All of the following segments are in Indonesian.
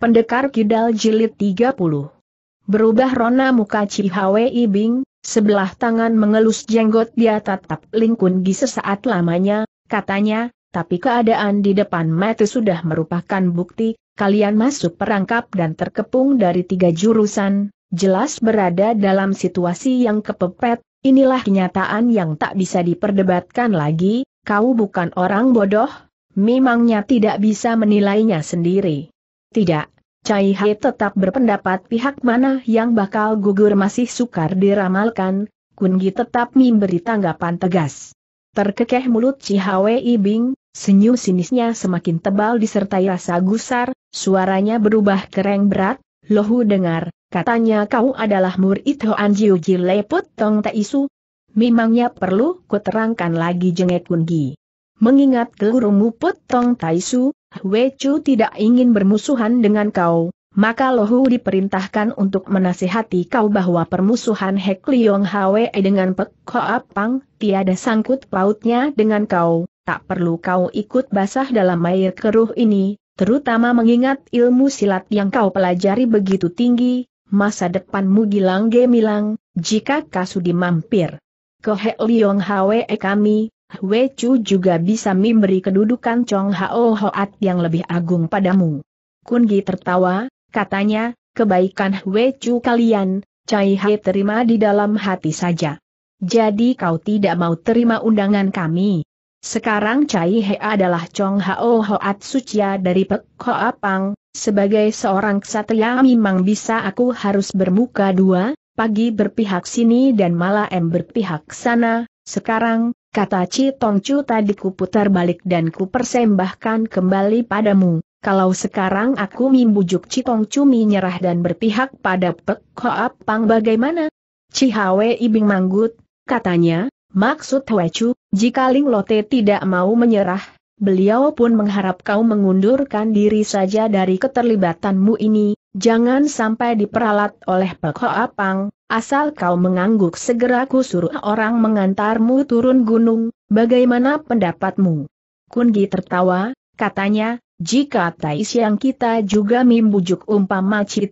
Pendekar Kidal Jilid 30 Berubah rona muka Cihawei ibing sebelah tangan mengelus jenggot dia tatap lingkun di sesaat lamanya, katanya, tapi keadaan di depan mata sudah merupakan bukti, kalian masuk perangkap dan terkepung dari tiga jurusan, jelas berada dalam situasi yang kepepet, inilah kenyataan yang tak bisa diperdebatkan lagi, kau bukan orang bodoh, memangnya tidak bisa menilainya sendiri. Tidak, Cai Hai tetap berpendapat pihak mana yang bakal gugur masih sukar diramalkan, Kun Gi tetap memberi tanggapan tegas. Terkekeh mulut Cihawei Bing, senyum sinisnya semakin tebal disertai rasa gusar, suaranya berubah kereng berat, Lohu dengar, katanya kau adalah murid Hoan Jiu Ji Leput Tong Taisu. Memangnya perlu kuterangkan lagi jengek Gi. Mengingat gelurumu Put Tong Taisu, Chu tidak ingin bermusuhan dengan kau, maka Lohu diperintahkan untuk menasihati kau bahwa permusuhan Hek Liong Hwe dengan Pek Hoa Pang tiada sangkut pautnya dengan kau, tak perlu kau ikut basah dalam air keruh ini, terutama mengingat ilmu silat yang kau pelajari begitu tinggi, masa depanmu gilang gemilang, jika Kasudi mampir. Ke Hek Liong Hwe eh, kami, Wei Chu juga bisa memberi kedudukan Chong Hao Hoat yang lebih agung padamu. Kun Gi tertawa, katanya, kebaikan Wei Chu kalian, Cai Hai terima di dalam hati saja. Jadi kau tidak mau terima undangan kami. Sekarang Cai He adalah Chong Hao Hoat Sucia dari Pek Hoa Pang, sebagai seorang ksatria memang bisa aku harus bermuka dua, pagi berpihak sini dan malam berpihak sana, sekarang, kata Ci Tongcu tadi ku putar balik dan ku persembahkan kembali padamu, kalau sekarang aku membujuk Ci Tongcu menyerah dan berpihak pada Pek Hoap Pang bagaimana? Ci Hwe Ibing Manggut, katanya, maksud Hwe Chu, jika Ling Lote tidak mau menyerah, beliau pun mengharap kau mengundurkan diri saja dari keterlibatanmu ini, Jangan sampai diperalat oleh Pek Apang, asal kau mengangguk segera ku suruh orang mengantarmu turun gunung, bagaimana pendapatmu? Gi tertawa, katanya, jika Tai Siang kita juga membujuk umpama Chu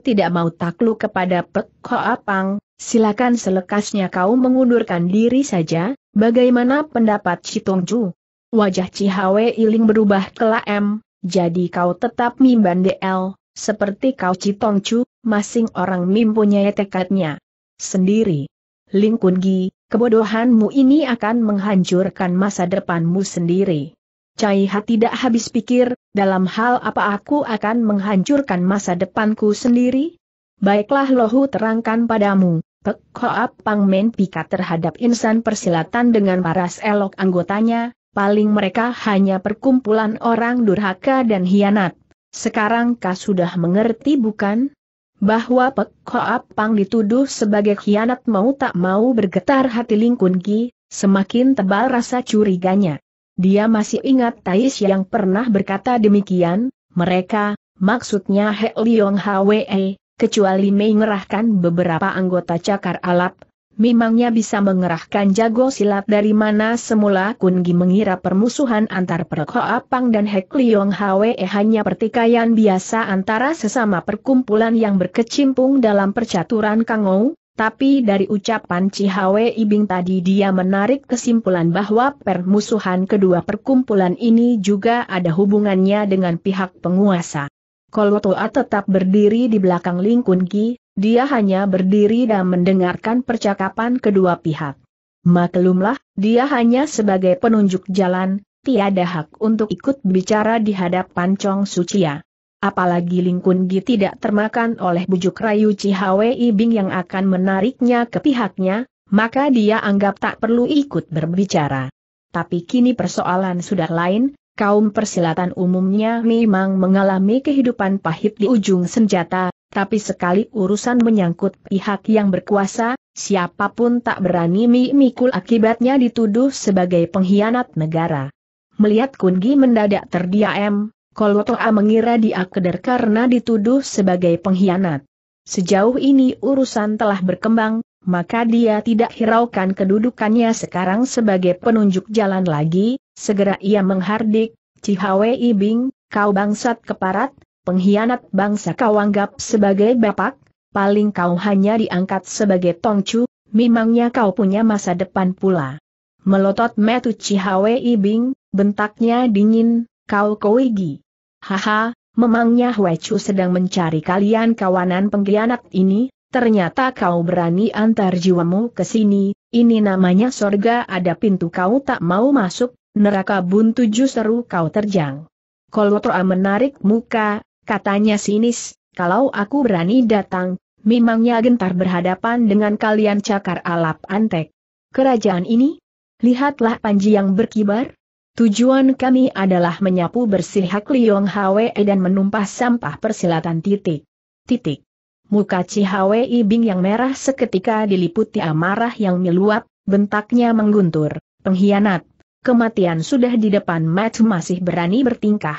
tidak mau takluk kepada Pek Apang, silakan selekasnya kau mengundurkan diri saja, bagaimana pendapat Chu? Wajah Cihawe Iling berubah ke m. jadi kau tetap mimban DL, seperti kau Citongcu, masing orang mempunyai tekadnya sendiri. Ling Kun kebodohanmu ini akan menghancurkan masa depanmu sendiri. Cai Ha tidak habis pikir, dalam hal apa aku akan menghancurkan masa depanku sendiri? Baiklah Lohu terangkan padamu, Pek Koap Pang Men pikat terhadap insan persilatan dengan paras elok anggotanya, paling mereka hanya perkumpulan orang durhaka dan hianat. Sekarang kau sudah mengerti bukan? Bahwa Pek Koap Pang dituduh sebagai khianat mau tak mau bergetar hati Ling Gi, semakin tebal rasa curiganya. Dia masih ingat Tais yang pernah berkata demikian, mereka, maksudnya He Liong Hwe, kecuali mengerahkan beberapa anggota cakar alat, memangnya bisa mengerahkan jago silat dari mana semula Kun Gi mengira permusuhan antar Perkoa Pang dan Hek Liong Hwe hanya pertikaian biasa antara sesama perkumpulan yang berkecimpung dalam percaturan Kangou, tapi dari ucapan Cihawe Ibing tadi dia menarik kesimpulan bahwa permusuhan kedua perkumpulan ini juga ada hubungannya dengan pihak penguasa. Kolotoa tetap berdiri di belakang Ling Ki, dia hanya berdiri dan mendengarkan percakapan kedua pihak. Maklumlah, dia hanya sebagai penunjuk jalan, tiada hak untuk ikut bicara di hadapan Chong Sucia. Apalagi Ling Gi tidak termakan oleh bujuk rayu Cihawei Bing yang akan menariknya ke pihaknya, maka dia anggap tak perlu ikut berbicara. Tapi kini persoalan sudah lain, kaum persilatan umumnya memang mengalami kehidupan pahit di ujung senjata, tapi sekali urusan menyangkut pihak yang berkuasa, siapapun tak berani mikul akibatnya dituduh sebagai pengkhianat negara. Melihat Kungi mendadak terdiam, Kolotoa mengira dia keder karena dituduh sebagai pengkhianat. Sejauh ini urusan telah berkembang, maka dia tidak hiraukan kedudukannya sekarang sebagai penunjuk jalan lagi, Segera ia menghardik, Cihawei Bing, kau bangsat keparat, pengkhianat bangsa kau anggap sebagai bapak, paling kau hanya diangkat sebagai tongcu, memangnya kau punya masa depan pula. Melotot metu Cihawei Bing, bentaknya dingin, kau koigi. Haha, memangnya Huechu sedang mencari kalian kawanan pengkhianat ini, ternyata kau berani antar jiwamu ke sini, ini namanya sorga ada pintu kau tak mau masuk, Neraka bun tujuh seru kau terjang. Kolotroa menarik muka, katanya sinis, kalau aku berani datang, memangnya gentar berhadapan dengan kalian cakar alap antek. Kerajaan ini? Lihatlah panji yang berkibar. Tujuan kami adalah menyapu bersih hak Liong Hwe dan menumpah sampah persilatan titik. Titik. Muka Cihwe Bing yang merah seketika diliputi amarah yang meluap, bentaknya mengguntur, pengkhianat, Kematian sudah di depan Mat masih berani bertingkah.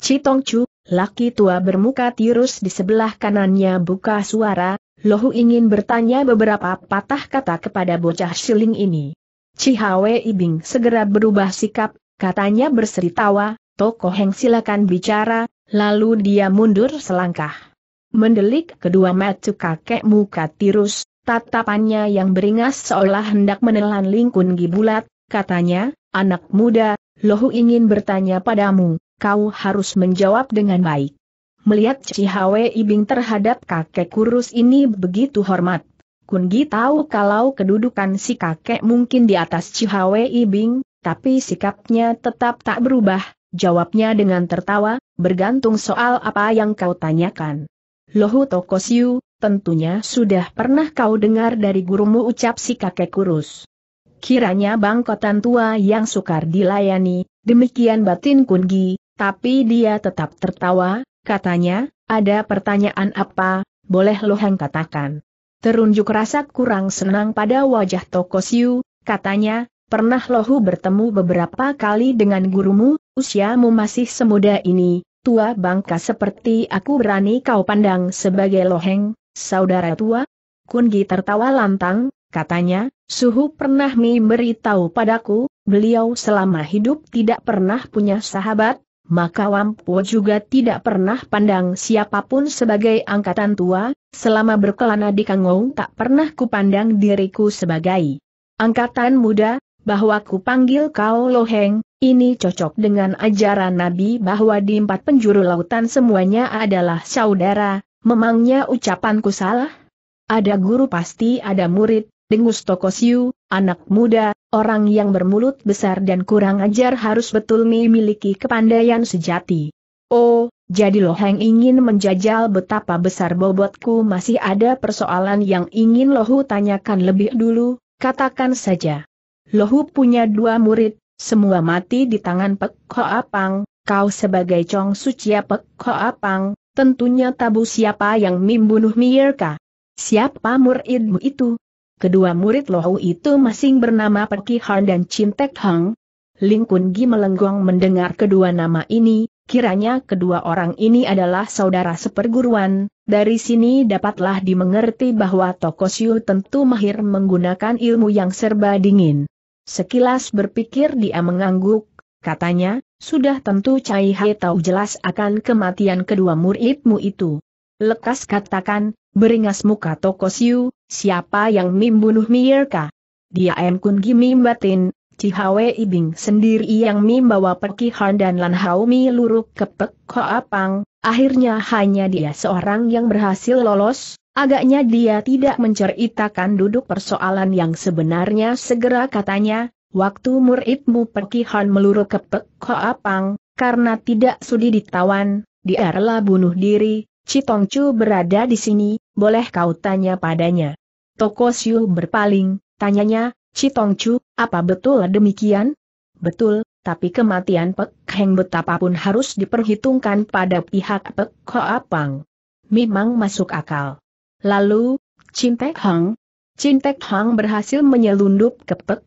Citong Chu, laki tua bermuka tirus di sebelah kanannya buka suara, Lohu ingin bertanya beberapa patah kata kepada bocah siling ini. Cihawe Ibing segera berubah sikap, katanya berseri tawa, Toko Heng silakan bicara, lalu dia mundur selangkah. Mendelik kedua Matu kakek muka tirus, tatapannya yang beringas seolah hendak menelan lingkun gibulat, katanya, Anak muda, Lohu ingin bertanya padamu, kau harus menjawab dengan baik. Melihat Cihawe Ibing terhadap kakek kurus ini begitu hormat. Kungi tahu kalau kedudukan si kakek mungkin di atas Cihawe Ibing, tapi sikapnya tetap tak berubah, jawabnya dengan tertawa, bergantung soal apa yang kau tanyakan. Lohu Tokosiu, tentunya sudah pernah kau dengar dari gurumu ucap si kakek kurus. Kiranya bangkotan tua yang sukar dilayani, demikian batin Kungi, tapi dia tetap tertawa, katanya, ada pertanyaan apa, boleh Lohang katakan. Terunjuk rasa kurang senang pada wajah Toko katanya, pernah Lohu bertemu beberapa kali dengan gurumu, usiamu masih semuda ini, tua bangka seperti aku berani kau pandang sebagai Loheng, saudara tua? Kungi tertawa lantang, katanya, Suhu pernah memberitahu padaku, beliau selama hidup tidak pernah punya sahabat, maka Wampu juga tidak pernah pandang siapapun sebagai angkatan tua, selama berkelana di Kangou tak pernah kupandang diriku sebagai angkatan muda, bahwa ku panggil kau Loheng, ini cocok dengan ajaran Nabi bahwa di empat penjuru lautan semuanya adalah saudara, memangnya ucapanku salah? Ada guru pasti ada murid, Dengus Tokosiu, anak muda, orang yang bermulut besar dan kurang ajar harus betul memiliki kepandaian sejati. Oh, jadi yang ingin menjajal betapa besar bobotku masih ada persoalan yang ingin Lohu tanyakan lebih dulu, katakan saja. Lohu punya dua murid, semua mati di tangan Pek Apang, apang. kau sebagai cong Sucia Pek Hoa apang, tentunya tabu siapa yang membunuh Mirka. Siapa muridmu itu? Kedua murid Lohu itu masing bernama Peki Han dan Chin Tek Hang. Ling Kun Gi melenggong mendengar kedua nama ini, kiranya kedua orang ini adalah saudara seperguruan, dari sini dapatlah dimengerti bahwa Tokosyu tentu mahir menggunakan ilmu yang serba dingin. Sekilas berpikir dia mengangguk, katanya, sudah tentu Cai Hai tahu jelas akan kematian kedua muridmu itu. Lekas katakan, beringas muka Tokosyu, Siapa yang membunuh bunuh Mierka? Dia M Kun Gimi Batin, Cihawe Ibing sendiri yang membawa perkihan dan Lan Hao Mi luruk ke Pek Hoa akhirnya hanya dia seorang yang berhasil lolos, agaknya dia tidak menceritakan duduk persoalan yang sebenarnya segera katanya, waktu muridmu perkihan Han meluruk ke Pek Hoa karena tidak sudi ditawan, dia rela bunuh diri, Citongcu berada di sini, boleh kau tanya padanya. Toko Siu berpaling, tanyanya, Citong Chu, apa betul demikian? Betul, tapi kematian Pek Heng betapapun harus diperhitungkan pada pihak Pek Hoa Pang. Memang masuk akal. Lalu, Cintek Hang? Cintek Hang berhasil menyelundup ke Pek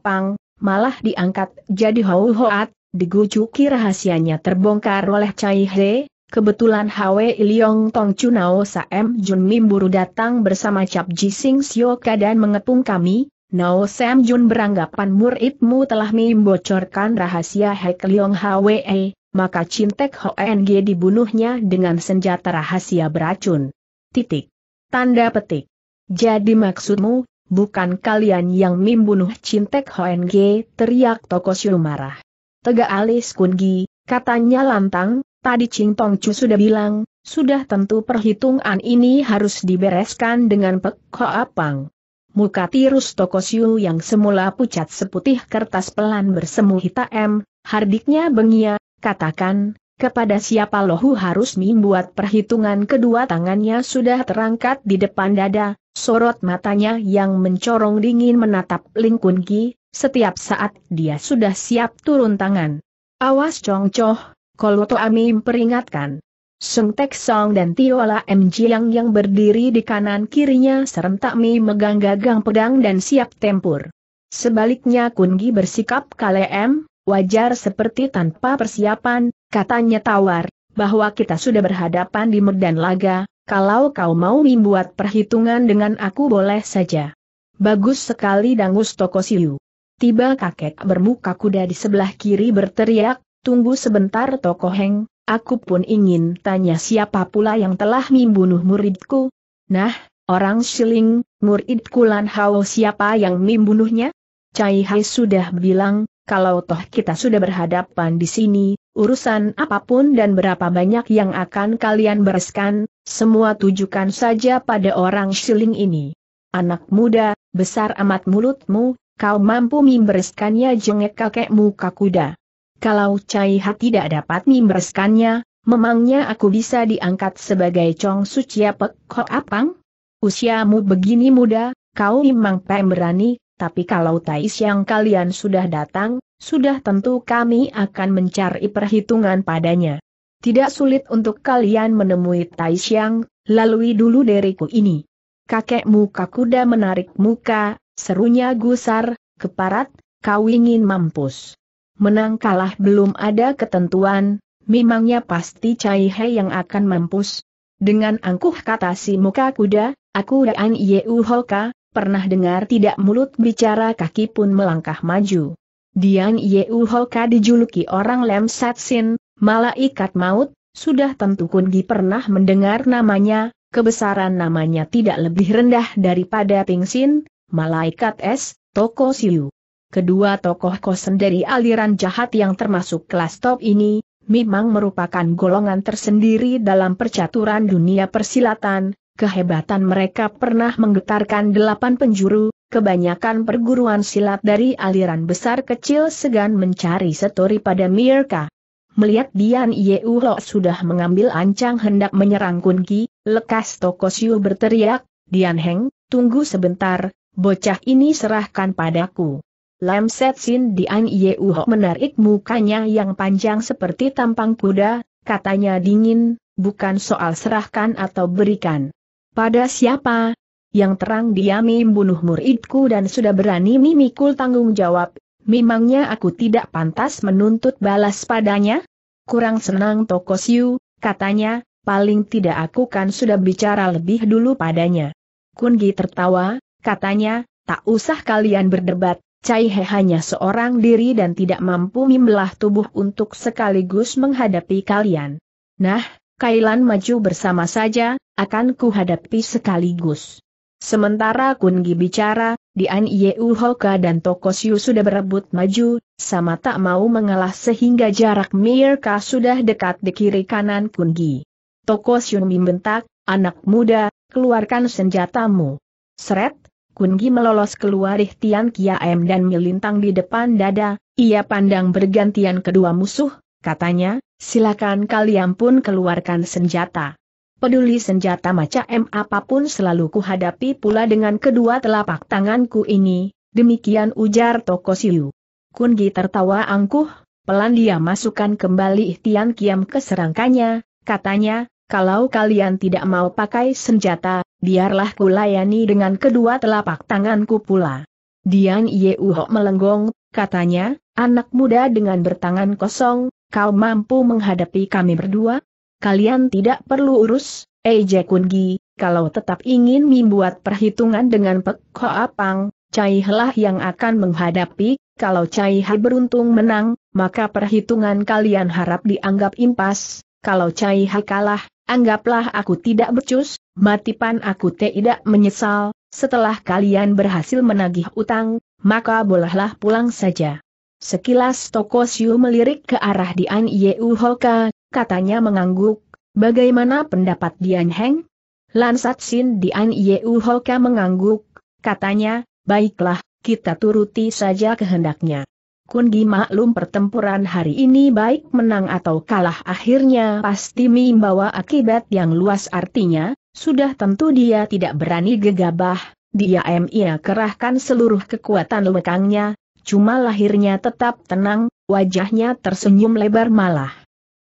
Pang, malah diangkat jadi Hou Hoat, digujuki rahasianya terbongkar oleh Cai He, Kebetulan Hwe Iliong Tong Chunao Sam Jun Mim buru datang bersama Cap Ji Sing Sioka dan mengepung kami, Nao Sam Jun beranggapan muridmu telah membocorkan rahasia Hek Liong Hwe, maka Cintek Hoeng dibunuhnya dengan senjata rahasia beracun. Titik. Tanda petik. Jadi maksudmu, bukan kalian yang membunuh Cintek Hoeng teriak Toko Siu marah. Tegak alis Kungi, katanya lantang, Tadi Ching Tong Chu sudah bilang, sudah tentu perhitungan ini harus dibereskan dengan Pek Hoa Pang. Muka tirus toko siu yang semula pucat seputih kertas pelan bersemu hitam, hardiknya bengia, katakan, kepada siapa lohu harus membuat perhitungan kedua tangannya sudah terangkat di depan dada, sorot matanya yang mencorong dingin menatap Ling Kun Ki, setiap saat dia sudah siap turun tangan. Awas Chong Choh, Koloto Ami peringatkan. Sung Tek Song dan Tiola M. Jiang yang berdiri di kanan kirinya serentak Mi megang gagang pedang dan siap tempur. Sebaliknya Kungi bersikap kalem, wajar seperti tanpa persiapan, katanya tawar, bahwa kita sudah berhadapan di medan laga, kalau kau mau membuat perhitungan dengan aku boleh saja. Bagus sekali dangus Tokosiu. Tiba kakek bermuka kuda di sebelah kiri berteriak, Tunggu sebentar Toko Heng, aku pun ingin tanya siapa pula yang telah membunuh muridku? Nah, orang siling, muridku Lan Hao siapa yang membunuhnya? Cai Hai sudah bilang, kalau toh kita sudah berhadapan di sini, urusan apapun dan berapa banyak yang akan kalian bereskan, semua tujukan saja pada orang siling ini. Anak muda, besar amat mulutmu, kau mampu membereskannya jengek kakekmu kakuda. Kalau Cai Ha tidak dapat membereskannya, memangnya aku bisa diangkat sebagai Chong Sucia Pek Ho Apang? Usiamu begini muda, kau memang pemberani, tapi kalau Tai Siang kalian sudah datang, sudah tentu kami akan mencari perhitungan padanya. Tidak sulit untuk kalian menemui Tai Siang, lalui dulu deriku ini. Kakek muka kuda menarik muka, serunya gusar, keparat, kau ingin mampus menang kalah belum ada ketentuan, memangnya pasti Cai He yang akan mampus. Dengan angkuh kata si muka kuda, aku dan Yeu Hoka, pernah dengar tidak mulut bicara kaki pun melangkah maju. Dian Yeu Hoka dijuluki orang Lem Satsin, malaikat maut, sudah tentu Kungi pernah mendengar namanya, kebesaran namanya tidak lebih rendah daripada Pingsin, malaikat es, Toko Siu kedua tokoh kosen dari aliran jahat yang termasuk kelas top ini, memang merupakan golongan tersendiri dalam percaturan dunia persilatan, kehebatan mereka pernah menggetarkan delapan penjuru, kebanyakan perguruan silat dari aliran besar kecil segan mencari setori pada Mirka. Melihat Dian Yeu Lo sudah mengambil ancang hendak menyerang Kun lekas Toko berteriak, Dian Heng, tunggu sebentar, bocah ini serahkan padaku. Lam sin Dian Yeuho menarik mukanya yang panjang seperti tampang kuda, katanya dingin, bukan soal serahkan atau berikan. Pada siapa? Yang terang dia membunuh muridku dan sudah berani mimikul tanggung jawab, memangnya aku tidak pantas menuntut balas padanya? Kurang senang Tokosiu, katanya, paling tidak aku kan sudah bicara lebih dulu padanya. Kungi tertawa, katanya, tak usah kalian berdebat, Cai He hanya seorang diri dan tidak mampu membelah tubuh untuk sekaligus menghadapi kalian. Nah, Kailan maju bersama saja, akan kuhadapi sekaligus. Sementara Kungi bicara, Dian Yeu Hoka dan Tokosyu sudah berebut maju, sama tak mau mengalah sehingga jarak Mirka sudah dekat di kiri kanan Kungi. Tokosyu membentak, anak muda, keluarkan senjatamu. Seret, Kungi melolos keluar Ihtian kiam dan melintang di depan dada, ia pandang bergantian kedua musuh, katanya, silakan kalian pun keluarkan senjata. Peduli senjata macam apapun selalu kuhadapi pula dengan kedua telapak tanganku ini, demikian ujar Toko Siu. Kungi tertawa angkuh, pelan dia masukkan kembali Ihtian Kiam ke serangkanya, katanya, kalau kalian tidak mau pakai senjata, biarlah kulayani dengan kedua telapak tanganku pula. Dian Yeuho melenggong, katanya, anak muda dengan bertangan kosong, kau mampu menghadapi kami berdua? Kalian tidak perlu urus, Eje Kungi, kalau tetap ingin membuat perhitungan dengan Pek Apang, Cai lah yang akan menghadapi, kalau Cai Hai beruntung menang, maka perhitungan kalian harap dianggap impas, kalau Cai Hai kalah, anggaplah aku tidak becus, Matipan aku tidak menyesal, setelah kalian berhasil menagih utang, maka bolehlah pulang saja. Sekilas Siu melirik ke arah Dian Yeu Hoka, katanya mengangguk, bagaimana pendapat Dian Heng? Lansat Sin Dian Yeu Hoka mengangguk, katanya, baiklah, kita turuti saja kehendaknya. Kungi maklum pertempuran hari ini baik menang atau kalah akhirnya pasti membawa akibat yang luas artinya, sudah tentu dia tidak berani gegabah, dia ia kerahkan seluruh kekuatan lekangnya, cuma lahirnya tetap tenang, wajahnya tersenyum lebar malah.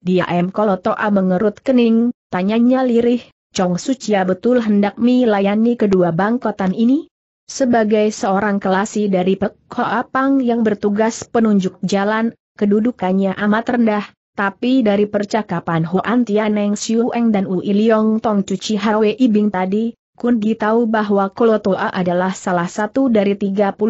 Dia M. Kolotoa mengerut kening, tanyanya lirih, Chong Sucia ya betul hendak melayani kedua bangkotan ini? Sebagai seorang kelasi dari Pek Hoa Pang yang bertugas penunjuk jalan, kedudukannya amat rendah, tapi dari percakapan Hoan Tianeng Siueng dan Ui Liong Tong Cuci Hwe Ibing tadi, Kundi tahu bahwa Kolotoa adalah salah satu dari 36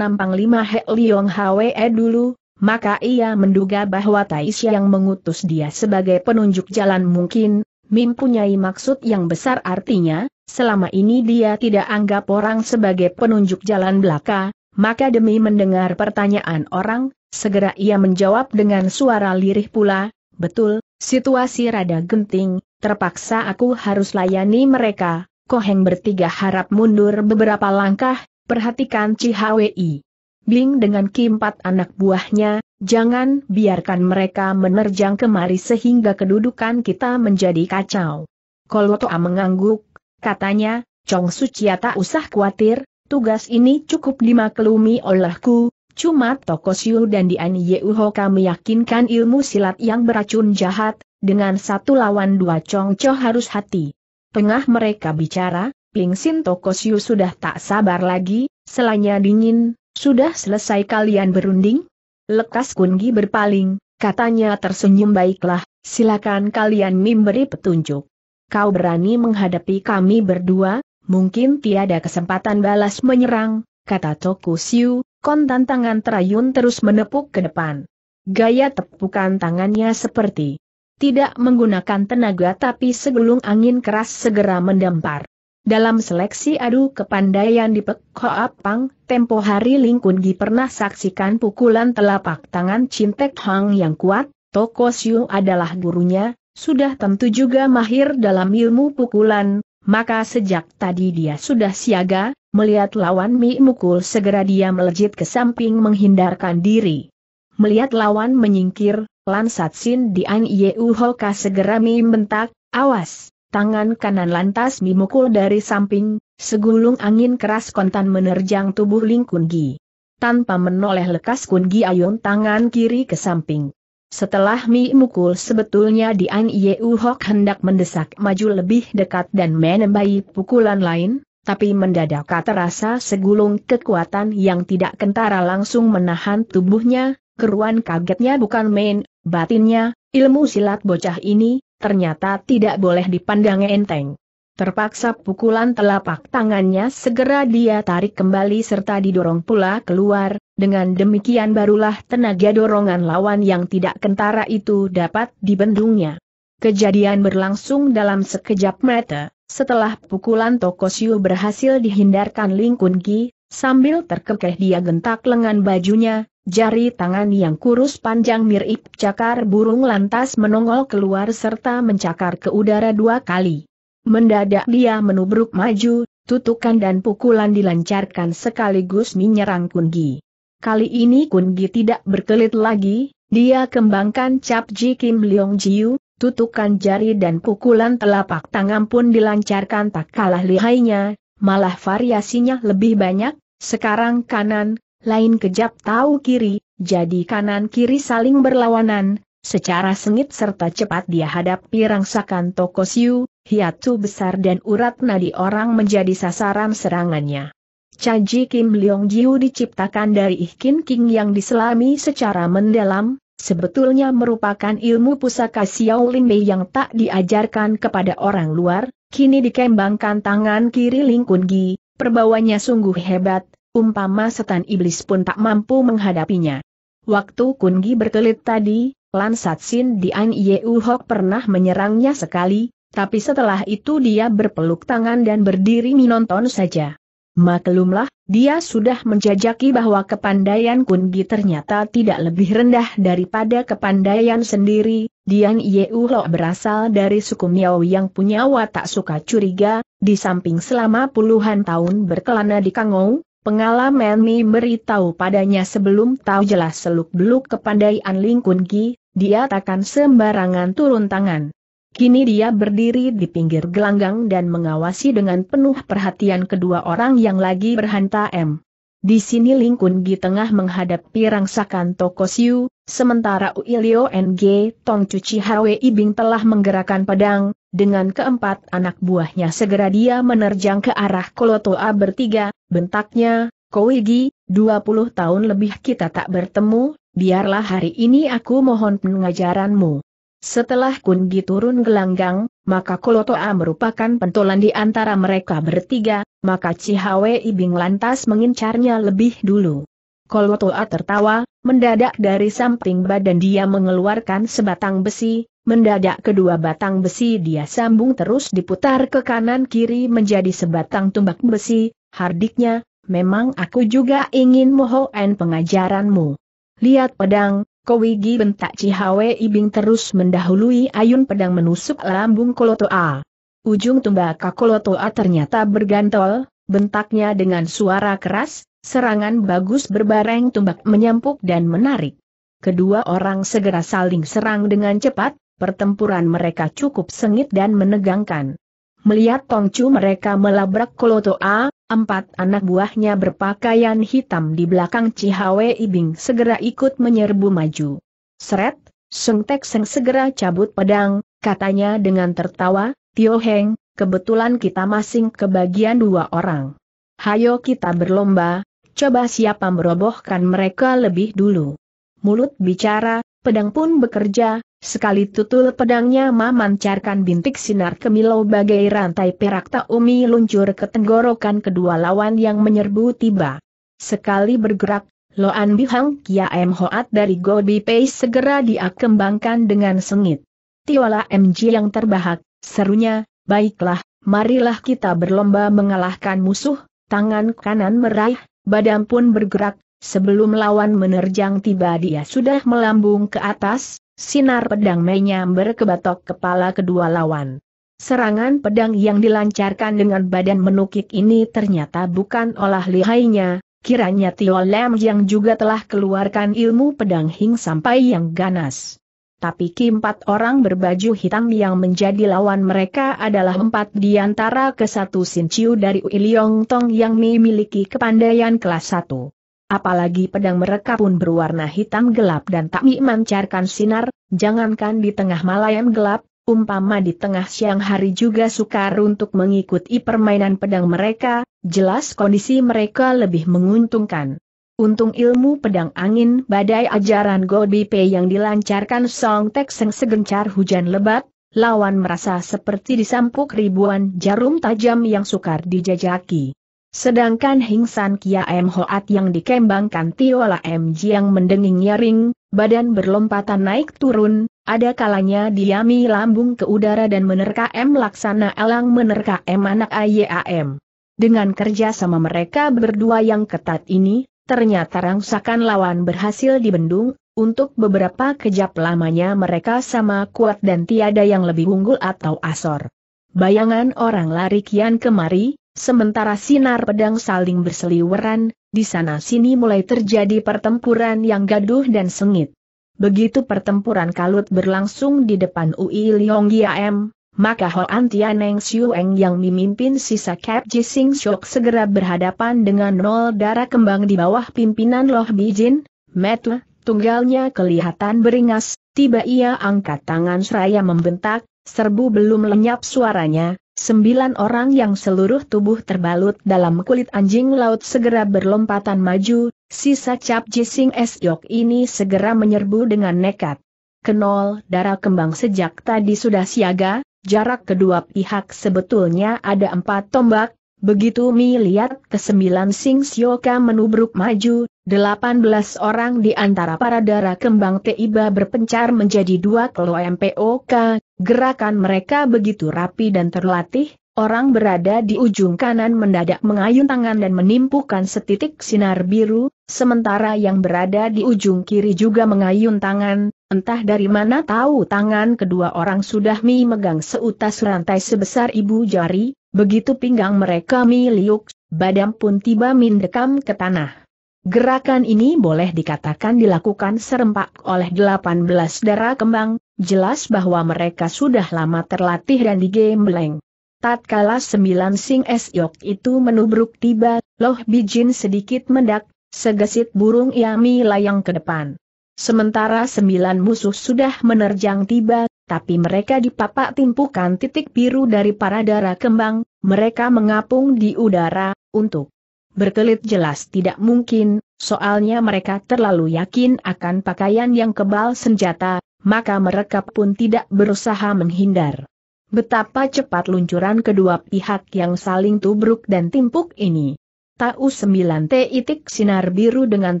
Panglima He Liong Hwe e dulu, maka ia menduga bahwa Taisya yang mengutus dia sebagai penunjuk jalan mungkin, mempunyai maksud yang besar artinya, selama ini dia tidak anggap orang sebagai penunjuk jalan belaka, maka demi mendengar pertanyaan orang, Segera ia menjawab dengan suara lirih pula, betul, situasi rada genting, terpaksa aku harus layani mereka, Koheng bertiga harap mundur beberapa langkah, perhatikan Cihwi. Bing dengan keempat anak buahnya, jangan biarkan mereka menerjang kemari sehingga kedudukan kita menjadi kacau. Kolotoa mengangguk, katanya, Chong Suciata usah khawatir, tugas ini cukup dimaklumi olehku, Cuma Toko Siu dan Dian Yeuho kami yakinkan ilmu silat yang beracun jahat, dengan satu lawan dua congco harus hati. Tengah mereka bicara, Pingsin Siu sudah tak sabar lagi, selanya dingin, sudah selesai kalian berunding? Lekas Kungi berpaling, katanya tersenyum baiklah, silakan kalian memberi petunjuk. Kau berani menghadapi kami berdua, mungkin tiada kesempatan balas menyerang, kata Toko Siu, kontan tangan terayun terus menepuk ke depan. Gaya tepukan tangannya seperti tidak menggunakan tenaga tapi segelung angin keras segera mendampar. Dalam seleksi adu kepandaian di Pek Apang, tempo hari Lingkun Kun Gi pernah saksikan pukulan telapak tangan Cintek Hang yang kuat, Toko Siu adalah gurunya, sudah tentu juga mahir dalam ilmu pukulan, maka sejak tadi dia sudah siaga, melihat lawan Mi mukul segera dia melejit ke samping menghindarkan diri. Melihat lawan menyingkir, Lan sin di An Yeu Hoka segera Mi bentak, awas, tangan kanan lantas Mi mukul dari samping, segulung angin keras kontan menerjang tubuh Ling Kun Gi. Tanpa menoleh lekas Kun Gi ayun tangan kiri ke samping. Setelah Mi mukul sebetulnya Dian Yeu Hok hendak mendesak maju lebih dekat dan menembai pukulan lain, tapi mendadak terasa segulung kekuatan yang tidak kentara langsung menahan tubuhnya, keruan kagetnya bukan main, batinnya, ilmu silat bocah ini, ternyata tidak boleh dipandang enteng. Terpaksa pukulan telapak tangannya segera dia tarik kembali serta didorong pula keluar, dengan demikian barulah tenaga dorongan lawan yang tidak kentara itu dapat dibendungnya. Kejadian berlangsung dalam sekejap mata, setelah pukulan Tokosyu berhasil dihindarkan Ling Kun Gi, sambil terkekeh dia gentak lengan bajunya, jari tangan yang kurus panjang mirip cakar burung lantas menongol keluar serta mencakar ke udara dua kali. Mendadak dia menubruk maju, tutukan dan pukulan dilancarkan sekaligus menyerang Kun Gi. Kali ini Kungi tidak berkelit lagi, dia kembangkan cap Ji Kim Leong Jiu, tutukan jari dan pukulan telapak tangan pun dilancarkan tak kalah lihainya, malah variasinya lebih banyak, sekarang kanan, lain kejap tahu kiri, jadi kanan kiri saling berlawanan, secara sengit serta cepat dia hadapi rangsakan Toko Siu, hiatu besar dan urat nadi orang menjadi sasaran serangannya. Caji Kim Leong Jiu diciptakan dari ikin King yang diselami secara mendalam, sebetulnya merupakan ilmu pusaka Xiaolin Mei yang tak diajarkan kepada orang luar, kini dikembangkan tangan kiri Ling Kun Gi, perbawanya sungguh hebat, umpama setan iblis pun tak mampu menghadapinya. Waktu Kun Gi berkelit tadi, Lan Satsin Dian Yeu Hok pernah menyerangnya sekali, tapi setelah itu dia berpeluk tangan dan berdiri menonton saja. Maklumlah, dia sudah menjajaki bahwa kepandaian Kungi ternyata tidak lebih rendah daripada kepandaian sendiri, Dian Yeulo berasal dari suku Miao yang punya watak suka curiga, di samping selama puluhan tahun berkelana di Kangou, pengalaman Mi beritahu padanya sebelum tahu jelas seluk-beluk kepandaian Ling Kungi, dia takkan sembarangan turun tangan. Kini dia berdiri di pinggir gelanggang dan mengawasi dengan penuh perhatian kedua orang yang lagi berhantam. Di sini Ling Kun Gi tengah menghadapi rangsakan Toko Siu, sementara Uilio NG Tong Cuci Hwe Ibing telah menggerakkan pedang, dengan keempat anak buahnya segera dia menerjang ke arah Kolotoa bertiga, bentaknya, Gi, 20 tahun lebih kita tak bertemu, biarlah hari ini aku mohon pengajaranmu. Setelah Kungi turun gelanggang, maka Kolotoa merupakan pentolan di antara mereka bertiga, maka Cihawe Ibing lantas mengincarnya lebih dulu. Kolotoa tertawa, mendadak dari samping badan dia mengeluarkan sebatang besi, mendadak kedua batang besi dia sambung terus diputar ke kanan kiri menjadi sebatang tumbak besi, hardiknya, memang aku juga ingin mohon pengajaranmu. Lihat pedang, Kowigi bentak Cihawe Ibing terus mendahului ayun pedang menusuk lambung Kolotoa. Ujung tumbaka Kolotoa ternyata bergantol, bentaknya dengan suara keras, serangan bagus berbareng tumbak menyampuk dan menarik. Kedua orang segera saling serang dengan cepat, pertempuran mereka cukup sengit dan menegangkan. Melihat Tongcu mereka melabrak Kolotoa, Empat anak buahnya berpakaian hitam di belakang Cihawe Ibing segera ikut menyerbu maju. Seret, Seng Tek Seng segera cabut pedang, katanya dengan tertawa, Tio Heng, kebetulan kita masing kebagian dua orang. Hayo kita berlomba, coba siapa merobohkan mereka lebih dulu. Mulut bicara, pedang pun bekerja, Sekali tutul pedangnya memancarkan bintik sinar kemilau bagai rantai perak tak umi luncur ke tenggorokan kedua lawan yang menyerbu tiba. Sekali bergerak, Loan Bihang Kia M. Hoat dari Gobi Pei segera diakembangkan dengan sengit. Tiola MJ yang terbahak, serunya, baiklah, marilah kita berlomba mengalahkan musuh, tangan kanan meraih, badan pun bergerak, sebelum lawan menerjang tiba dia sudah melambung ke atas, Sinar pedang menyambar ke batok kepala kedua lawan. Serangan pedang yang dilancarkan dengan badan menukik ini ternyata bukan olah lihainya, kiranya Tio Lam yang juga telah keluarkan ilmu pedang Hing sampai yang ganas. Tapi keempat orang berbaju hitam yang menjadi lawan mereka adalah empat di antara kesatu satu Sin Chiu dari Uiliong Tong yang memiliki kepandaian kelas satu apalagi pedang mereka pun berwarna hitam gelap dan tak memancarkan sinar, jangankan di tengah malam gelap, umpama di tengah siang hari juga sukar untuk mengikuti permainan pedang mereka, jelas kondisi mereka lebih menguntungkan. Untung ilmu pedang angin badai ajaran P yang dilancarkan Song Tek Seng segencar hujan lebat, lawan merasa seperti disampuk ribuan jarum tajam yang sukar dijajaki. Sedangkan Hing San Kia M Hoat yang dikembangkan Tiola M Jiang mendenging nyaring, badan berlompatan naik turun, ada kalanya diami lambung ke udara dan menerka M Laksana Elang menerka M anak AYAM. Dengan kerja sama mereka berdua yang ketat ini, ternyata rangsakan lawan berhasil dibendung, untuk beberapa kejap lamanya mereka sama kuat dan tiada yang lebih unggul atau asor. Bayangan orang lari kian kemari, Sementara sinar pedang saling berseliweran, di sana-sini mulai terjadi pertempuran yang gaduh dan sengit. Begitu pertempuran kalut berlangsung di depan UI Liong Giam, maka Hoan Tianeng Xiueng yang memimpin sisa Cap Jising Shok segera berhadapan dengan nol darah kembang di bawah pimpinan Loh Bijin, Metu, tunggalnya kelihatan beringas, tiba ia angkat tangan seraya membentak, serbu belum lenyap suaranya, Sembilan orang yang seluruh tubuh terbalut dalam kulit anjing laut segera berlompatan maju, sisa Cap Jising yok ini segera menyerbu dengan nekat. Kenol darah kembang sejak tadi sudah siaga, jarak kedua pihak sebetulnya ada empat tombak, begitu Mi lihat kesembilan Sing Sioka menubruk maju, delapan belas orang di antara para darah kembang Tiba berpencar menjadi dua kelo MPOK, Gerakan mereka begitu rapi dan terlatih, orang berada di ujung kanan mendadak mengayun tangan dan menimpukan setitik sinar biru, sementara yang berada di ujung kiri juga mengayun tangan, entah dari mana tahu tangan kedua orang sudah mi megang seutas rantai sebesar ibu jari, begitu pinggang mereka mi liuk, badan pun tiba mindekam ke tanah. Gerakan ini boleh dikatakan dilakukan serempak oleh 18 darah kembang, jelas bahwa mereka sudah lama terlatih dan digembleng. Tatkala sembilan sing es yok itu menubruk tiba, Loh Bijin sedikit mendak, segesit burung Yami layang ke depan. Sementara sembilan musuh sudah menerjang tiba, tapi mereka dipapak timpukan titik biru dari para darah kembang, mereka mengapung di udara, untuk berkelit jelas tidak mungkin, soalnya mereka terlalu yakin akan pakaian yang kebal senjata, maka mereka pun tidak berusaha menghindar. Betapa cepat luncuran kedua pihak yang saling tubruk dan timpuk ini. Tahu sembilan titik sinar biru dengan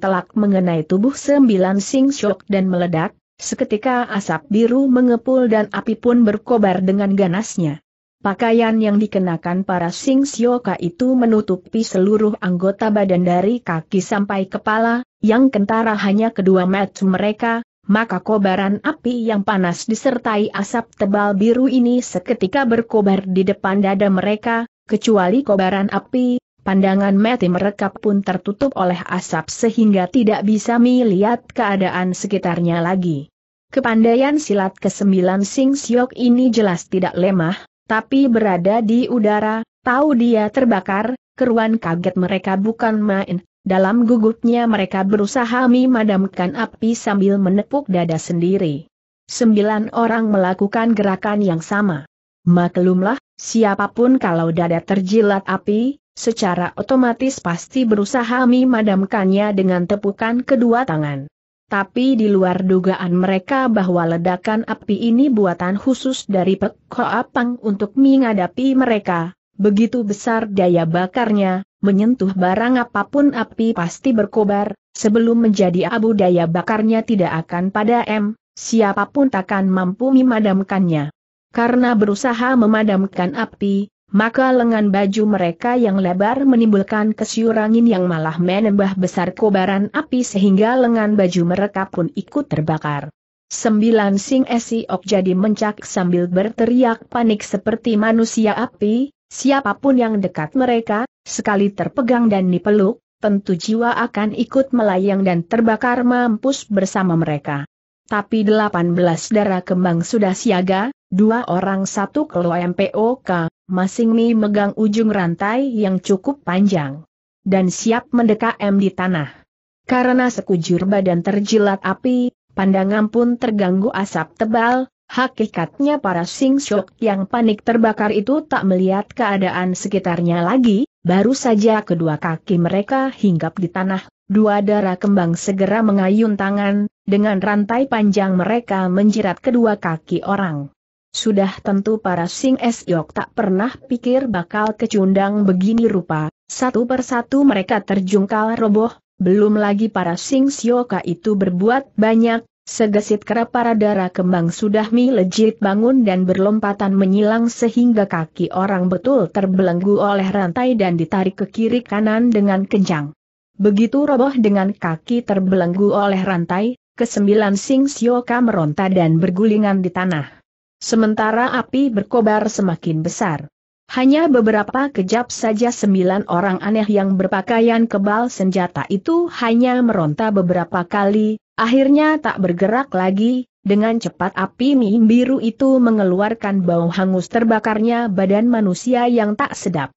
telak mengenai tubuh sembilan sing syok dan meledak, seketika asap biru mengepul dan api pun berkobar dengan ganasnya. Pakaian yang dikenakan para Sing Sioka itu menutupi seluruh anggota badan dari kaki sampai kepala, yang kentara hanya kedua mata mereka, maka kobaran api yang panas disertai asap tebal biru ini seketika berkobar di depan dada mereka, kecuali kobaran api, pandangan mati mereka pun tertutup oleh asap sehingga tidak bisa melihat keadaan sekitarnya lagi. Kepandaian silat ke-9 Sing Siok ini jelas tidak lemah, tapi berada di udara, tahu dia terbakar, keruan kaget mereka bukan main, dalam gugupnya mereka berusaha memadamkan api sambil menepuk dada sendiri. Sembilan orang melakukan gerakan yang sama. Maklumlah, siapapun kalau dada terjilat api, secara otomatis pasti berusaha memadamkannya dengan tepukan kedua tangan. Tapi di luar dugaan mereka bahwa ledakan api ini buatan khusus dari Pek Apang untuk menghadapi mereka, Begitu besar daya bakarnya, menyentuh barang apapun api pasti berkobar, sebelum menjadi abu daya bakarnya tidak akan pada M, siapapun takkan mampu memadamkannya. Karena berusaha memadamkan api, maka lengan baju mereka yang lebar menimbulkan kesyurangin yang malah menembah besar kobaran api sehingga lengan baju mereka pun ikut terbakar. Sembilan sing esi ok jadi mencak sambil berteriak panik seperti manusia api, Siapapun yang dekat mereka, sekali terpegang dan dipeluk, tentu jiwa akan ikut melayang dan terbakar mampus bersama mereka. Tapi 18 darah kembang sudah siaga, dua orang satu kelo MPOK, masing mi megang ujung rantai yang cukup panjang. Dan siap mendekam di tanah. Karena sekujur badan terjilat api, pandangan pun terganggu asap tebal, Hakikatnya para Sing Shok yang panik terbakar itu tak melihat keadaan sekitarnya lagi, baru saja kedua kaki mereka hinggap di tanah, dua darah kembang segera mengayun tangan, dengan rantai panjang mereka menjerat kedua kaki orang. Sudah tentu para Sing shok tak pernah pikir bakal kecundang begini rupa, satu persatu mereka terjungkal roboh, belum lagi para Sing shoka itu berbuat banyak, Segesit kerap para darah kembang sudah melejit bangun dan berlompatan menyilang sehingga kaki orang betul terbelenggu oleh rantai dan ditarik ke kiri kanan dengan kencang. Begitu roboh dengan kaki terbelenggu oleh rantai, kesembilan Sing Sioka meronta dan bergulingan di tanah. Sementara api berkobar semakin besar. Hanya beberapa kejap saja sembilan orang aneh yang berpakaian kebal senjata itu hanya meronta beberapa kali, akhirnya tak bergerak lagi, dengan cepat api mie biru itu mengeluarkan bau hangus terbakarnya badan manusia yang tak sedap.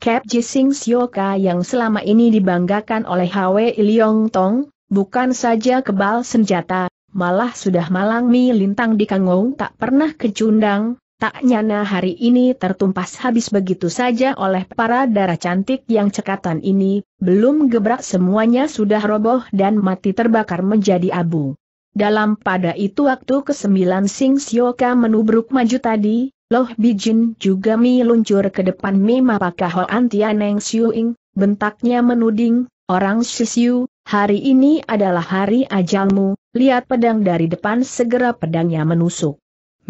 Cap Jising Sioka yang selama ini dibanggakan oleh Hwe Iliong Tong, bukan saja kebal senjata, malah sudah malang mie lintang di Kangong tak pernah kecundang, Tak nyana hari ini tertumpas habis begitu saja oleh para darah cantik yang cekatan ini, belum gebrak semuanya sudah roboh dan mati terbakar menjadi abu. Dalam pada itu waktu kesembilan Sing Sioka menubruk maju tadi, Loh Bijin juga mi ke depan mi mapakah Hoan Tianeng Siuing, bentaknya menuding, orang Sisiu, hari ini adalah hari ajalmu, lihat pedang dari depan segera pedangnya menusuk.